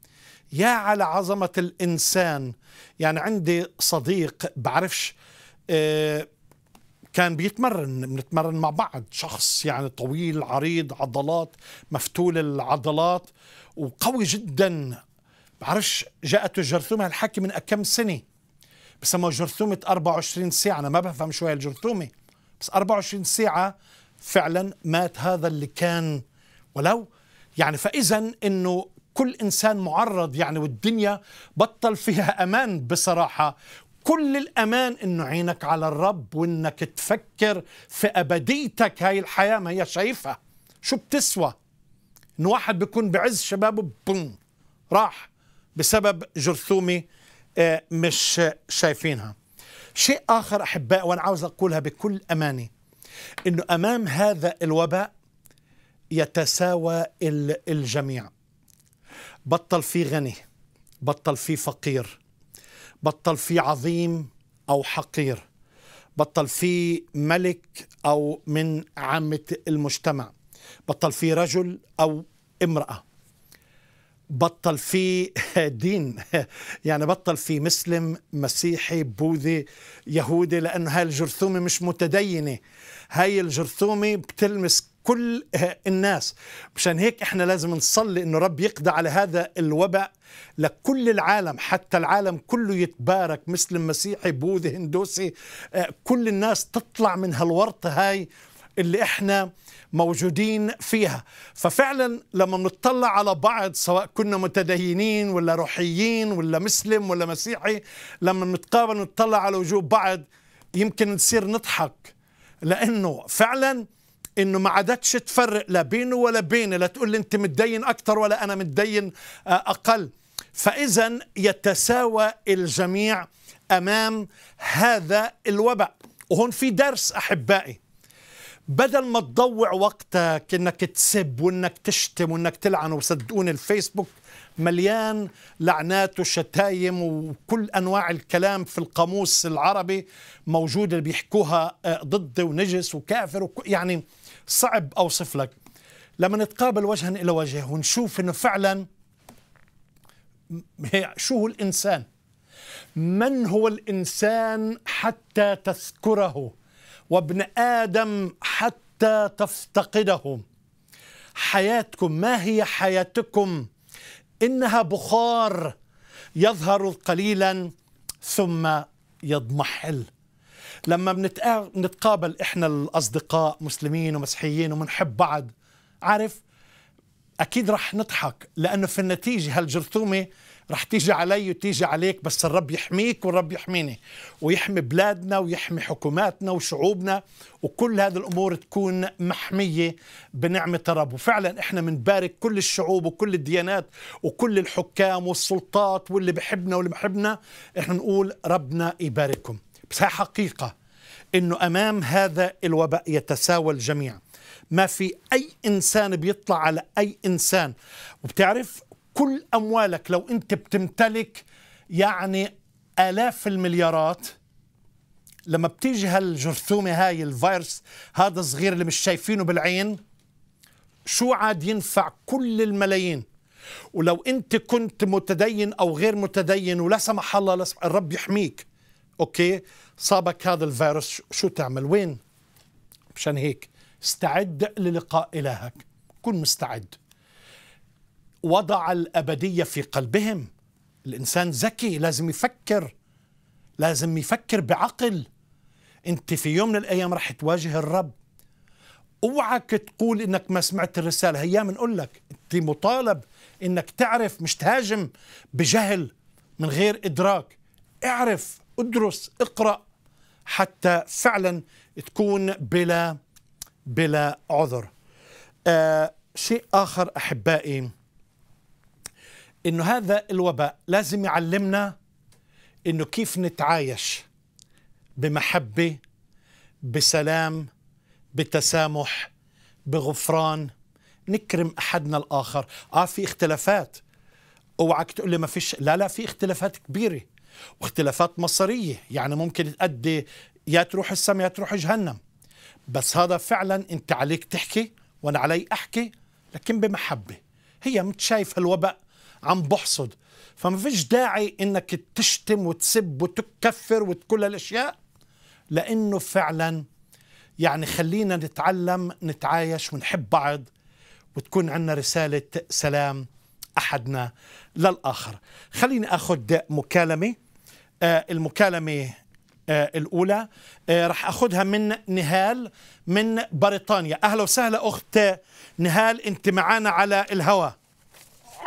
يا على عظمه الانسان يعني عندي صديق بعرفش آه، كان بيتمرن بنتمرن مع بعض شخص يعني طويل عريض عضلات مفتول العضلات وقوي جدا بعرفش جاءته الجرثومه الحكي من كم سنه بسموها جرثومه 24 ساعه انا ما بفهم شو هي الجرثومه بس 24 ساعه فعلا مات هذا اللي كان ولو يعني فاذا انه كل انسان معرض يعني والدنيا بطل فيها امان بصراحه كل الامان انه عينك على الرب وانك تفكر في ابديتك هاي الحياه ما هي شايفها شو بتسوى ان واحد بيكون بعز شبابه بوم راح بسبب جرثومه آه، مش شايفينها شيء اخر احبائي وانا عاوز اقولها بكل امانه انه امام هذا الوباء يتساوى الجميع بطل في غني بطل في فقير بطل في عظيم او حقير بطل في ملك او من عامه المجتمع بطل في رجل أو امرأة بطل في دين يعني بطل في مسلم مسيحي بوذي يهودي لأنه هاي الجرثومة مش متدينة هاي الجرثومة بتلمس كل الناس مشان هيك احنا لازم نصلي انه رب يقضى على هذا الوباء لكل العالم حتى العالم كله يتبارك مسلم مسيحي بوذي هندوسي آه، كل الناس تطلع من هالورطة هاي اللي احنا موجودين فيها ففعلا لما نطلع على بعض سواء كنا متدينين ولا روحيين ولا مسلم ولا مسيحي لما نتقابل نطلع على وجوه بعض يمكن نصير نضحك لأنه فعلا انه ما عادتش تفرق لا بينه ولا بيني لا تقول لي انت متدين اكثر ولا انا متدين آه، اقل فاذا يتساوى الجميع امام هذا الوباء وهون في درس احبائي بدل ما تضوع وقتك انك تسب وانك تشتم وانك تلعن وصدقوني الفيسبوك مليان لعنات وشتايم وكل انواع الكلام في القاموس العربي موجود اللي بيحكوها آه، ضد ونجس وكافر وك... يعني صعب اوصف لك لما نتقابل وجها الى وجه ونشوف انه فعلا شو هو الانسان من هو الانسان حتى تذكره وابن آدم حتى تفتقدهم حياتكم ما هي حياتكم إنها بخار يظهر قليلا ثم يضمحل لما بنتقابل إحنا الأصدقاء مسلمين ومسيحيين ومنحب بعض عارف أكيد رح نضحك لأنه في النتيجة هالجرثومة رح تيجي علي وتيجي عليك بس الرب يحميك والرب يحميني ويحمي بلادنا ويحمي حكوماتنا وشعوبنا وكل هذه الأمور تكون محمية بنعمة الرب وفعلا إحنا بنبارك كل الشعوب وكل الديانات وكل الحكام والسلطات واللي بحبنا واللي بحبنا إحنا نقول ربنا يبارككم بس هي حقيقة إنه أمام هذا الوباء يتساوى الجميع ما في أي إنسان بيطلع على أي إنسان وبتعرف كل أموالك لو أنت بتمتلك يعني آلاف المليارات لما بتيجي هالجرثومة هاي الفيروس هذا الصغير اللي مش شايفينه بالعين شو عاد ينفع كل الملايين ولو أنت كنت متدين أو غير متدين ولا سمح الله لا سمح الرب يحميك أوكي صابك هذا الفيروس شو تعمل وين مشان هيك استعد للقاء إلهك كن مستعد وضع الابديه في قلبهم الانسان ذكي لازم يفكر لازم يفكر بعقل انت في يوم من الايام رح تواجه الرب اوعك تقول انك ما سمعت الرساله هيا بنقول لك انت مطالب انك تعرف مش تهاجم بجهل من غير ادراك اعرف ادرس اقرا حتى فعلا تكون بلا بلا عذر آه شيء اخر احبائي انه هذا الوباء لازم يعلمنا انه كيف نتعايش بمحبه بسلام بتسامح بغفران نكرم احدنا الاخر اه في اختلافات اوعك تقول لي ما فيش لا لا في اختلافات كبيره واختلافات مصيريه يعني ممكن تؤدي يا تروح السما يا تروح جهنم بس هذا فعلا انت عليك تحكي وانا علي احكي لكن بمحبه هي مش الوباء عم بحصد فما فيش داعي انك تشتم وتسب وتكفر وكل هالاشياء لانه فعلا يعني خلينا نتعلم نتعايش ونحب بعض وتكون عندنا رساله سلام احدنا للاخر خليني اخذ مكالمه آه المكالمه آه الاولى آه راح اخذها من نهال من بريطانيا اهلا وسهلا اخت نهال انت معانا على الهواء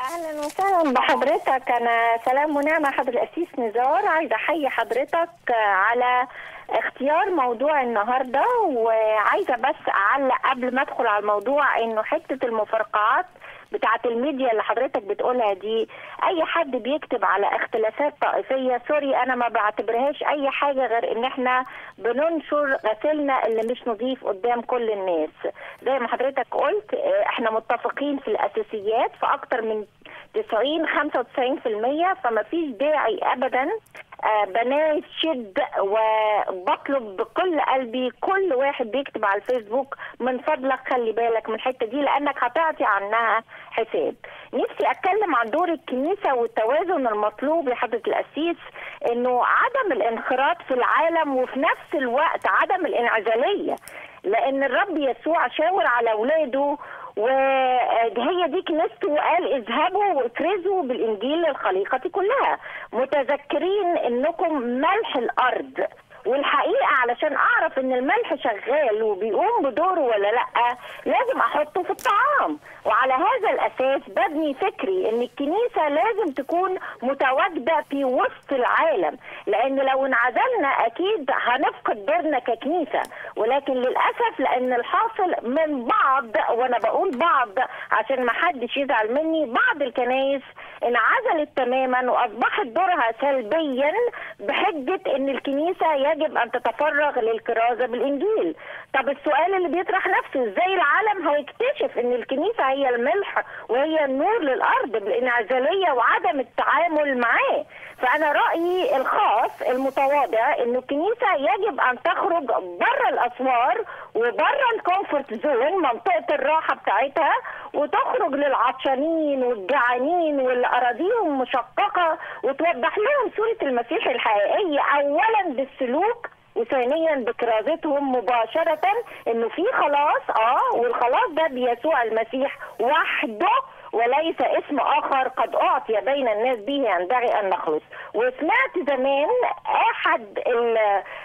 اهلا وسهلا بحضرتك انا سلام ونعمه حضر الاسيس نزار عايزه احيي حضرتك على اختيار موضوع النهارده وعايزه بس اعلق قبل ما ادخل على الموضوع انه حته المفرقعات بتاعت الميديا اللي حضرتك بتقولها دي اي حد بيكتب على اختلافات طائفيه سوري انا ما بعتبرهاش اي حاجه غير ان احنا بننشر غسيلنا اللي مش نظيف قدام كل الناس زي ما حضرتك قلت آه، احنا متفقين في الاساسيات في اكتر من 90 95% فما فيش داعي ابدا آه، بنات شد وبطلب بكل قلبي كل واحد بيكتب على الفيسبوك من فضلك خلي بالك من الحته دي لانك هتعطي عنها حساب. نفسي اتكلم عن دور الكنيسه والتوازن المطلوب لحضره القسيس انه عدم الانخراط في العالم وفي نفس الوقت عدم الانعزاليه لان الرب يسوع شاور على اولاده وهي دي كنيسته وقال اذهبوا واكرزوا بالانجيل للخليقه كلها متذكرين انكم ملح الارض والحقيقه علشان اعرف ان الملح شغال وبيقوم بدوره ولا لا لازم احطه في الطعام وعلى هذا الاساس ببني فكري ان الكنيسه لازم تكون متواجده في وسط العالم لان لو انعزلنا اكيد هنفقد دورنا ككنيسه ولكن للاسف لان الحاصل من بعض وانا بقول بعض عشان ما حدش يزعل مني بعض الكنايس انعزلت تماما واصبحت دورها سلبيا بحجه ان الكنيسه يجب ان تتفرغ للكرازه بالانجيل طب السؤال اللي بيطرح نفسه ازاي العالم هيكتشف ان الكنيسه هي الملح وهي النور للارض بالانعزاليه وعدم التعامل معاه فأنا رأيي الخاص المتواضع إنه الكنيسة يجب أن تخرج بره الأسوار وبره الكومفورت زون منطقة الراحة بتاعتها وتخرج للعطشانين والجعانين واللي أراضيهم مشققة وتوضح لهم صورة المسيح الحقيقية أولا بالسلوك وثانيا بكرازتهم مباشرة إنه في خلاص آه والخلاص ده بيسوع المسيح وحده وليس اسم آخر قد أعطي بين الناس به ينبغي أن نخلص وسمعت زمان أحد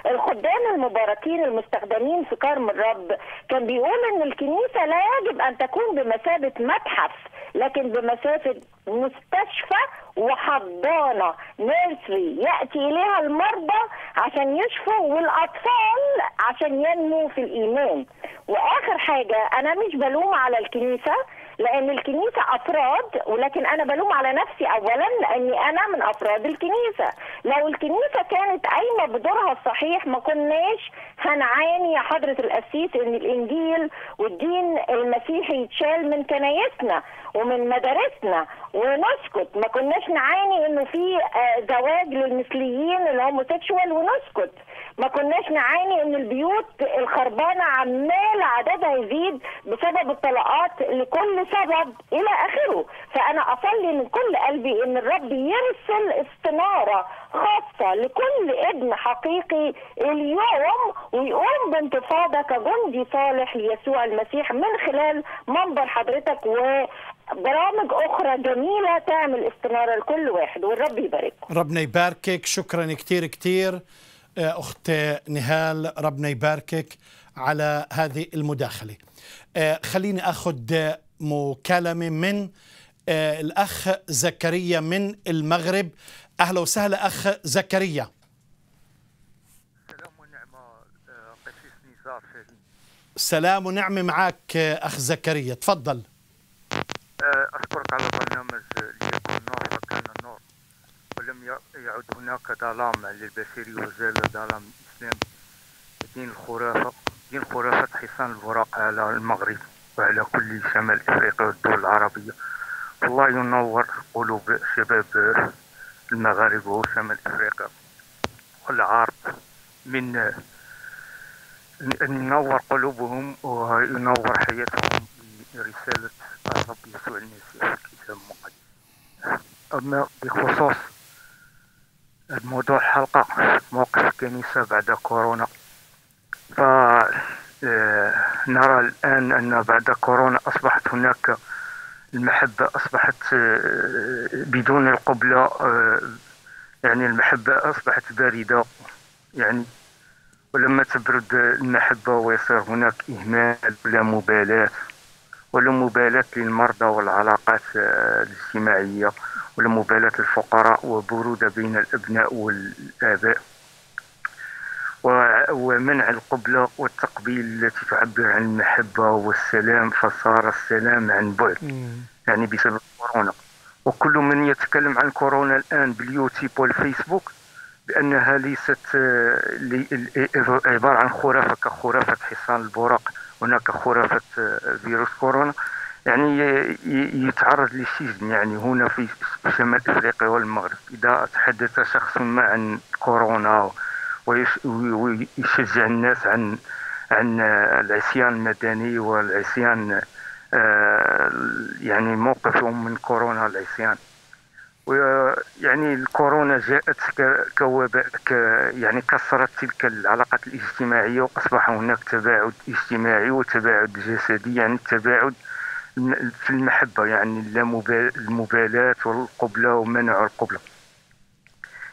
الخدام المباركين المستخدمين في كرم الرب كان بيقول أن الكنيسة لا يجب أن تكون بمثابة متحف لكن بمثابة مستشفى وحضانة نيرسري يأتي إليها المرضى عشان يشفوا والأطفال عشان ينموا في الإيمان وآخر حاجة أنا مش بلوم على الكنيسة لان الكنيسه افراد ولكن انا بلوم على نفسي اولا لاني انا من افراد الكنيسه لو الكنيسه كانت قايمه بدورها الصحيح ما كناش هنعاني يا حضره القسيس ان الانجيل والدين المسيحي يتشال من كنايسنا ومن مدارسنا ونسكت ما كناش نعاني انه في آه، زواج للمثليين الهوموسيكشوال ونسكت ما كناش نعاني ان البيوت الخربانه عمال عددها يزيد بسبب الطلقات لكل سبب الى اخره فانا اصلي من كل قلبي ان الرب يرسل استناره خاصه لكل ابن حقيقي اليوم ويقوم بانتفاضه كجندي صالح ليسوع المسيح من خلال منبر حضرتك و برامج اخرى جميله تعمل استناره لكل واحد والرب يبارككم ربنا يباركك شكرا كثير كثير آه، اخت نهال ربنا يباركك على هذه المداخله آه، خليني اخذ مكالمه من آه، الاخ زكريا من المغرب اهلا وسهلا اخ زكريا سلام ونعمه نزار سلام ونعمه معك اخ زكريا تفضل الفرق على برنامج ليكون نور وكان نور ولم يعد هناك ظلام للبشرية وزال ظلام الإسلام دين الخرافة دين خرافة حصان البراق على المغرب وعلى كل شمال إفريقيا والدول العربية الله ينور قلوب شباب المغاربة وشمال إفريقيا والعرب من ينور قلوبهم وينور حياتهم رسالة الرب يسوع المسيح في الكتاب المقدس أما بخصوص موضوع الحلقة موقف الكنيسة بعد كورونا فنرى آه، الآن أن بعد كورونا أصبحت هناك المحبة أصبحت آه، بدون القبلة آه، يعني المحبة أصبحت باردة يعني ولما تبرد المحبة ويصير هناك إهمال ولا مبالاة والمبالاة للمرضى والعلاقات آه، الاجتماعية والمبالاة للفقراء وبرودة بين الأبناء والآباء ومنع القبلة والتقبيل التي تعبر عن المحبة والسلام فصار السلام عن بعد يعني بسبب كورونا وكل من يتكلم عن كورونا الآن باليوتيوب والفيسبوك بأنها ليست آه، عبارة عن خرافة كخرافة حصان البراق هناك خرافه آه، فيروس كورونا يعني يتعرض للسجن يعني هنا في شمال افريقيا والمغرب اذا تحدث شخص ما عن كورونا ويشجع الناس عن عن آه، العصيان المدني والعصيان آه، يعني موقفهم من كورونا العصيان ويعني الكورونا جاءت كوباء يعني كسرت تلك العلاقات الاجتماعيه واصبح هناك تباعد اجتماعي وتباعد جسدي يعني التباعد في المحبه يعني المبالاه والقبله ومنع القبله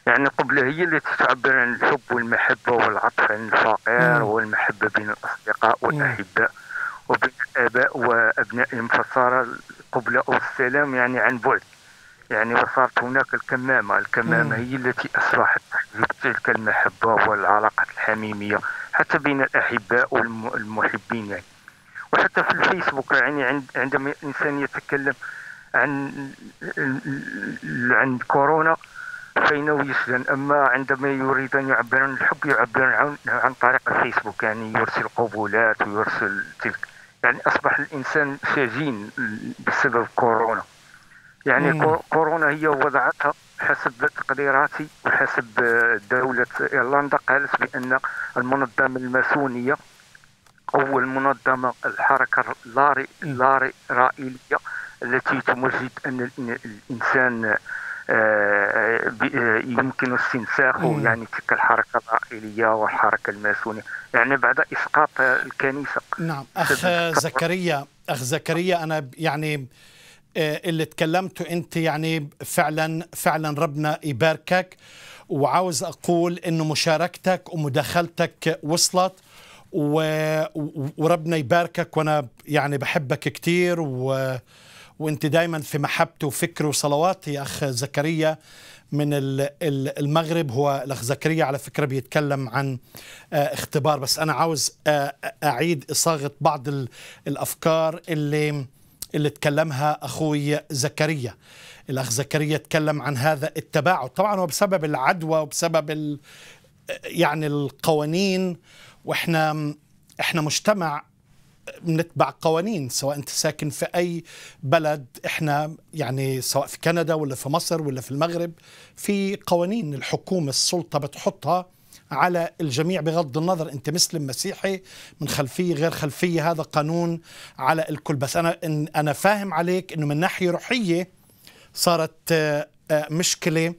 يعني القبله هي التي تعبر عن الحب والمحبه والعطف عن الفقير والمحبه بين الاصدقاء والاحباء وبين الاباء وابنائهم فصار القبله او السلام يعني عن بعد يعني وصارت آه. هناك الكمامة الكمامة هي التي أصلحت تلك المحبة والعلاقة الحميمية حتى بين الأحباء والمحبين يعني. وحتى في الفيسبوك يعني عندما الإنسان يتكلم عن عن كورونا فإنه يسجن أما عندما يريد أن يعبر عن الحب يعبر عن, عن طريق الفيسبوك يعني يرسل قبولات ويرسل تلك يعني أصبح الإنسان سجين بسبب كورونا يعني كورونا هي وضعتها حسب تقديراتي وحسب آه، دولة إيرلندا قالت بأن المنظمة الماسونية أول المنظمة الحركة اللاري اللاري رائلية التي تمجد أن الإنسان آه، آه، يمكن استنساخه يعني تلك الحركة الرائلية والحركة الماسونية يعني بعد إسقاط الكنيسة نعم أخ زكريا أخ زكريا أنا يعني آه، اللي تكلمته انت يعني فعلا فعلا ربنا يباركك وعاوز اقول انه مشاركتك ومداخلتك وصلت وربنا يباركك وانا يعني بحبك كثير و... وانت دائما في محبتي وفكري وصلواتي يا اخ زكريا من المغرب هو الاخ زكريا على فكره بيتكلم عن آه، اختبار بس انا عاوز آه، اعيد اصاغه بعض الافكار اللي اللي تكلمها أخوي زكريا الأخ زكريا تكلم عن هذا التباعد طبعا هو بسبب العدوى وبسبب ال يعني القوانين وإحنا إحنا مجتمع بنتبع قوانين سواء انت ساكن في اي بلد احنا يعني سواء في كندا ولا في مصر ولا في المغرب في قوانين الحكومه السلطه بتحطها على الجميع بغض النظر انت مسلم مسيحي من خلفيه غير خلفيه هذا قانون على الكل بس انا انا فاهم عليك انه من ناحيه روحيه صارت آه، آه، مشكله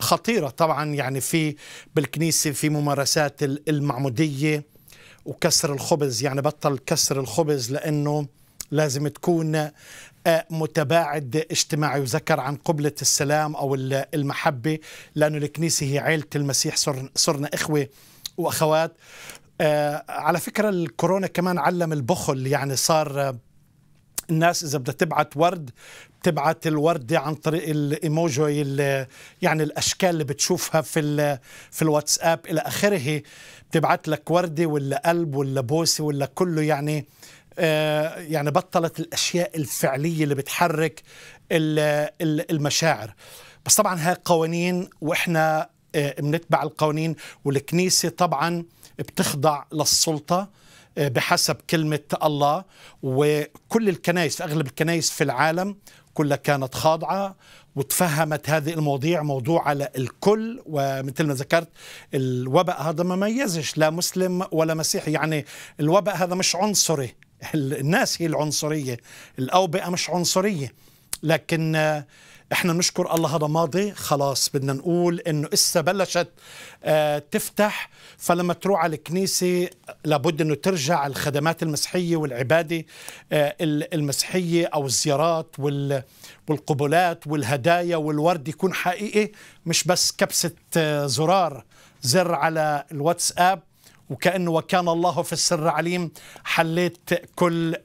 خطيره طبعا يعني في بالكنيسه في ممارسات المعموديه وكسر الخبز يعني بطل كسر الخبز لانه لازم تكون متباعد اجتماعي وذكر عن قبلة السلام أو المحبة لأنه الكنيسة هي عيلة المسيح صرنا إخوة وأخوات آه، على فكرة الكورونا كمان علم البخل يعني صار آه، الناس اذا بدها تبعت ورد تبعت الوردة عن طريق الايموجي يعني الاشكال اللي بتشوفها في في الواتساب الى اخره بتبعت لك وردة ولا قلب ولا بوسه ولا كله يعني آه، يعني بطلت الأشياء الفعلية اللي بتحرك المشاعر بس طبعا هاي قوانين وإحنا آه، بنتبع القوانين والكنيسة طبعا بتخضع للسلطة آه، بحسب كلمة الله وكل الكنائس أغلب الكنائس في العالم كلها كانت خاضعة وتفهمت هذه المواضيع موضوع على الكل ومثل ما ذكرت الوباء هذا ما ميزش لا مسلم ولا مسيحي يعني الوباء هذا مش عنصري الناس هي العنصرية الأوبئة مش عنصرية لكن آه، احنا بنشكر الله هذا ماضي خلاص بدنا نقول انه اسا بلشت آه، تفتح فلما تروح على الكنيسه لابد انه ترجع الخدمات المسيحيه والعباده آه، المسيحيه او الزيارات والقبلات والهدايا والورد يكون حقيقي مش بس كبسه زرار زر على الواتساب وكأنه وكان الله في السر عليم حليت كل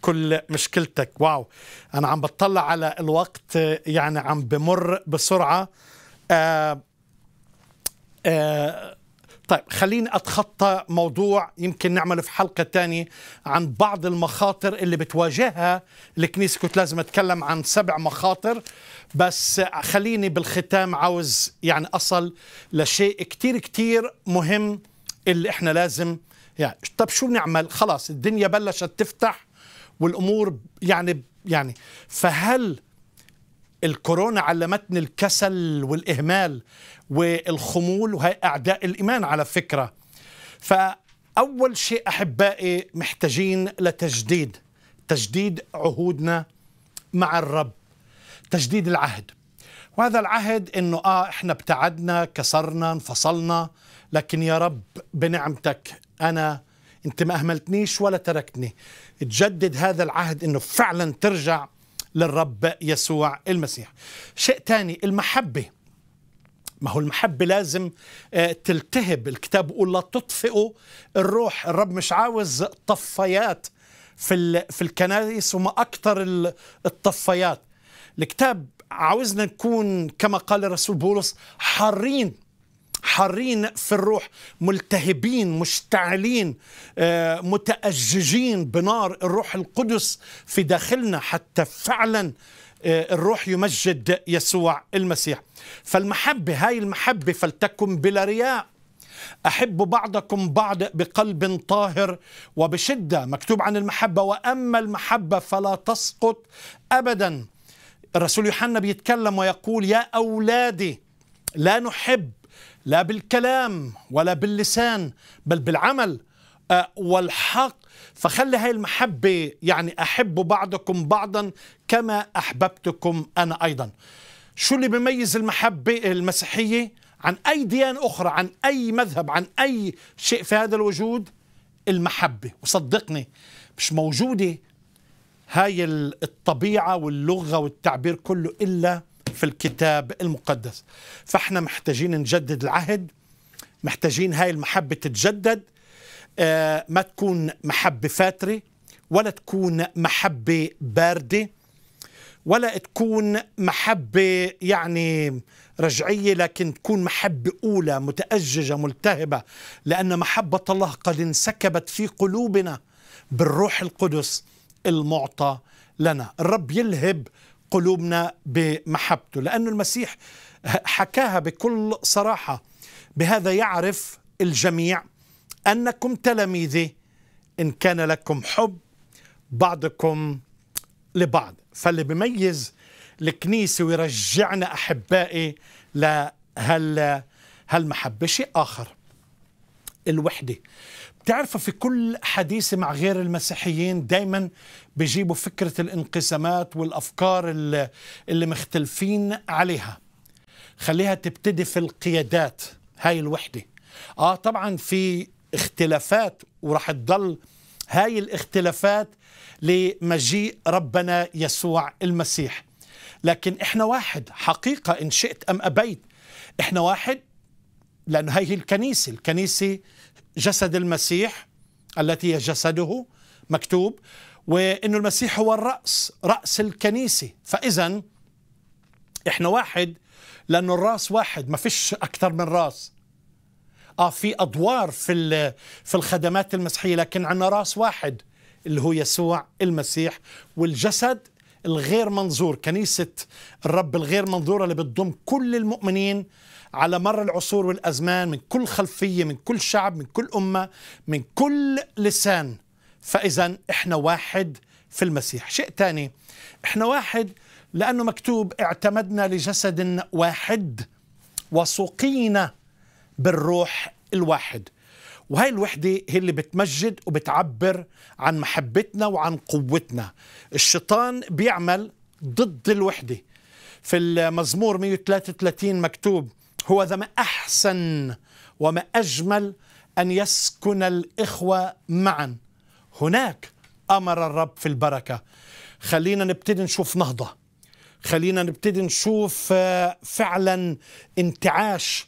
كل مشكلتك واو أنا عم بطلع على الوقت يعني عم بمر بسرعة آه آه طيب خليني أتخطى موضوع يمكن نعمل في حلقة تانية عن بعض المخاطر اللي بتواجهها الكنيسة كنت لازم أتكلم عن سبع مخاطر بس خليني بالختام عاوز يعني أصل لشيء كتير كتير مهم اللي احنا لازم يعني طب شو نعمل خلاص الدنيا بلشت تفتح والامور يعني يعني فهل الكورونا علمتني الكسل والاهمال والخمول وهي اعداء الايمان على فكره فاول شيء احبائي محتاجين لتجديد تجديد عهودنا مع الرب تجديد العهد وهذا العهد انه اه احنا ابتعدنا كسرنا انفصلنا لكن يا رب بنعمتك أنا أنت ما أهملتنيش ولا تركتني تجدد هذا العهد أنه فعلا ترجع للرب يسوع المسيح شيء ثاني المحبة ما هو المحبة لازم آه، تلتهب الكتاب بيقول لا تطفئوا الروح الرب مش عاوز طفيات في في الكنائس وما أكثر الطفيات الكتاب عاوزنا نكون كما قال الرسول بولس حارين حارين في الروح ملتهبين مشتعلين آه، متأججين بنار الروح القدس في داخلنا حتى فعلا آه، الروح يمجد يسوع المسيح فالمحبة هاي المحبة فلتكن بلا رياء أحبوا بعضكم بعض بقلب طاهر وبشدة مكتوب عن المحبة وأما المحبة فلا تسقط أبدا الرسول يوحنا بيتكلم ويقول يا أولادي لا نحب لا بالكلام ولا باللسان بل بالعمل آه، والحق فخلي هاي المحبة يعني أحبوا بعضكم بعضا كما أحببتكم أنا أيضا شو اللي بيميز المحبة المسيحية عن أي ديان أخرى عن أي مذهب عن أي شيء في هذا الوجود المحبة وصدقني مش موجودة هاي الطبيعة واللغة والتعبير كله إلا في الكتاب المقدس فاحنا محتاجين نجدد العهد محتاجين هاي المحبة تتجدد آه، ما تكون محبة فاترة ولا تكون محبة باردة ولا تكون محبة يعني رجعية لكن تكون محبة أولى متأججة ملتهبة لأن محبة الله قد انسكبت في قلوبنا بالروح القدس المعطى لنا الرب يلهب قلوبنا بمحبته لأن المسيح حكاها بكل صراحة بهذا يعرف الجميع أنكم تلاميذي إن كان لكم حب بعضكم لبعض فاللي بيميز الكنيسة ويرجعنا أحبائي لهالمحبة شيء آخر الوحدة تعرف في كل حديثي مع غير المسيحيين دايما بيجيبوا فكرة الانقسامات والأفكار اللي, مختلفين عليها خليها تبتدي في القيادات هاي الوحدة آه طبعا في اختلافات وراح تضل هاي الاختلافات لمجيء ربنا يسوع المسيح لكن احنا واحد حقيقة إن شئت أم أبيت احنا واحد لأن هاي هي الكنيسة الكنيسة جسد المسيح التي هي جسده مكتوب وأن المسيح هو الرأس رأس الكنيسة فإذا إحنا واحد لأنه الرأس واحد ما فيش أكثر من رأس آه في أدوار في, في الخدمات المسيحية لكن عندنا رأس واحد اللي هو يسوع المسيح والجسد الغير منظور كنيسة الرب الغير منظورة اللي بتضم كل المؤمنين على مر العصور والازمان من كل خلفيه من كل شعب من كل امه من كل لسان فاذا احنا واحد في المسيح شيء ثاني احنا واحد لانه مكتوب اعتمدنا لجسد واحد وسقينا بالروح الواحد وهي الوحدة هي اللي بتمجد وبتعبر عن محبتنا وعن قوتنا الشيطان بيعمل ضد الوحدة في المزمور 133 مكتوب هو ذا ما أحسن وما أجمل أن يسكن الإخوة معا هناك أمر الرب في البركة خلينا نبتدي نشوف نهضة خلينا نبتدي نشوف آه، فعلا انتعاش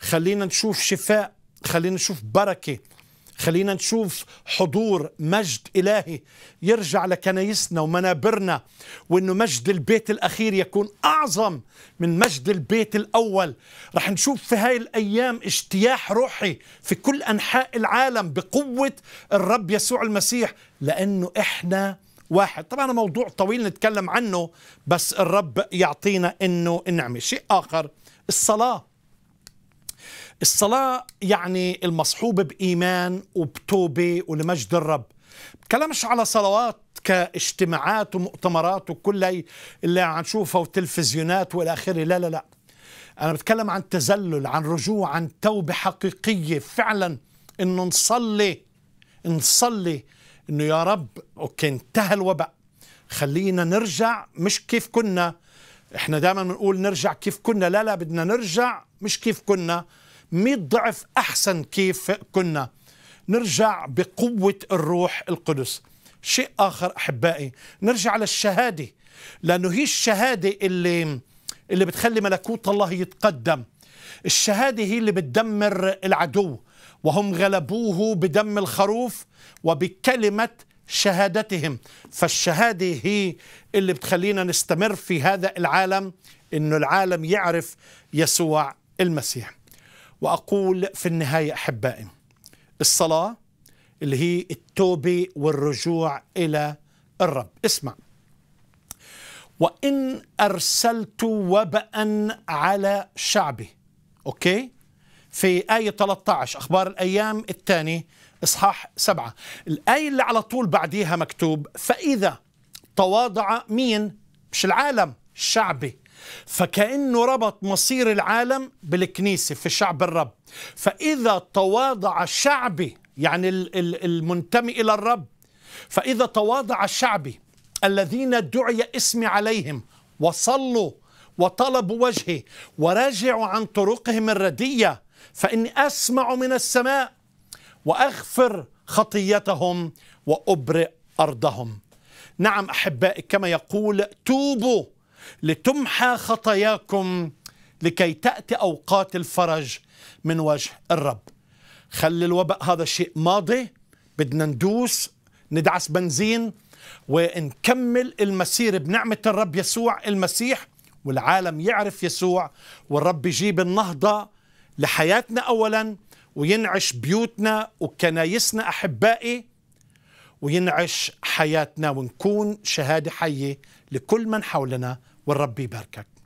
خلينا نشوف شفاء خلينا نشوف بركة خلينا نشوف حضور مجد إلهي يرجع لكنايسنا ومنابرنا وأنه مجد البيت الأخير يكون أعظم من مجد البيت الأول رح نشوف في هاي الأيام اجتياح روحي في كل أنحاء العالم بقوة الرب يسوع المسيح لأنه إحنا واحد طبعا موضوع طويل نتكلم عنه بس الرب يعطينا أنه النعمة شيء آخر الصلاة الصلاة يعني المصحوبة بإيمان وبتوبة ولمجد الرب بتكلمش على صلوات كاجتماعات ومؤتمرات وكل اللي عم نشوفها وتلفزيونات والى اخره لا لا لا انا بتكلم عن تزلل عن رجوع عن توبه حقيقيه فعلا انه نصلي نصلي انه يا رب اوكي انتهى الوباء خلينا نرجع مش كيف كنا احنا دائما بنقول نرجع كيف كنا لا لا بدنا نرجع مش كيف كنا 100 ضعف أحسن كيف كنا نرجع بقوة الروح القدس شيء آخر أحبائي نرجع للشهادة لأنه هي الشهادة اللي اللي بتخلي ملكوت الله يتقدم الشهادة هي اللي بتدمر العدو وهم غلبوه بدم الخروف وبكلمة شهادتهم فالشهادة هي اللي بتخلينا نستمر في هذا العالم إنه العالم يعرف يسوع المسيح وأقول في النهاية أحبائي الصلاة اللي هي التوبة والرجوع إلى الرب اسمع وإن أرسلت وباء على شعبي أوكي في آية 13 أخبار الأيام الثاني إصحاح سبعة الآية اللي على طول بعديها مكتوب فإذا تواضع مين مش العالم شعبي فكأنه ربط مصير العالم بالكنيسة في شعب الرب فإذا تواضع شعبي يعني المنتمي إلى الرب فإذا تواضع شعبي الذين دعي اسمي عليهم وصلوا وطلبوا وجهي ورجعوا عن طرقهم الردية فإني أسمع من السماء وأغفر خطيتهم وأبرئ أرضهم نعم أحبائي كما يقول توبوا لتمحى خطاياكم لكي تأتي أوقات الفرج من وجه الرب خلي الوباء هذا الشيء ماضي بدنا ندوس ندعس بنزين ونكمل المسير بنعمة الرب يسوع المسيح والعالم يعرف يسوع والرب يجيب النهضة لحياتنا أولا وينعش بيوتنا وكنايسنا أحبائي وينعش حياتنا ونكون شهادة حية لكل من حولنا والرب يباركك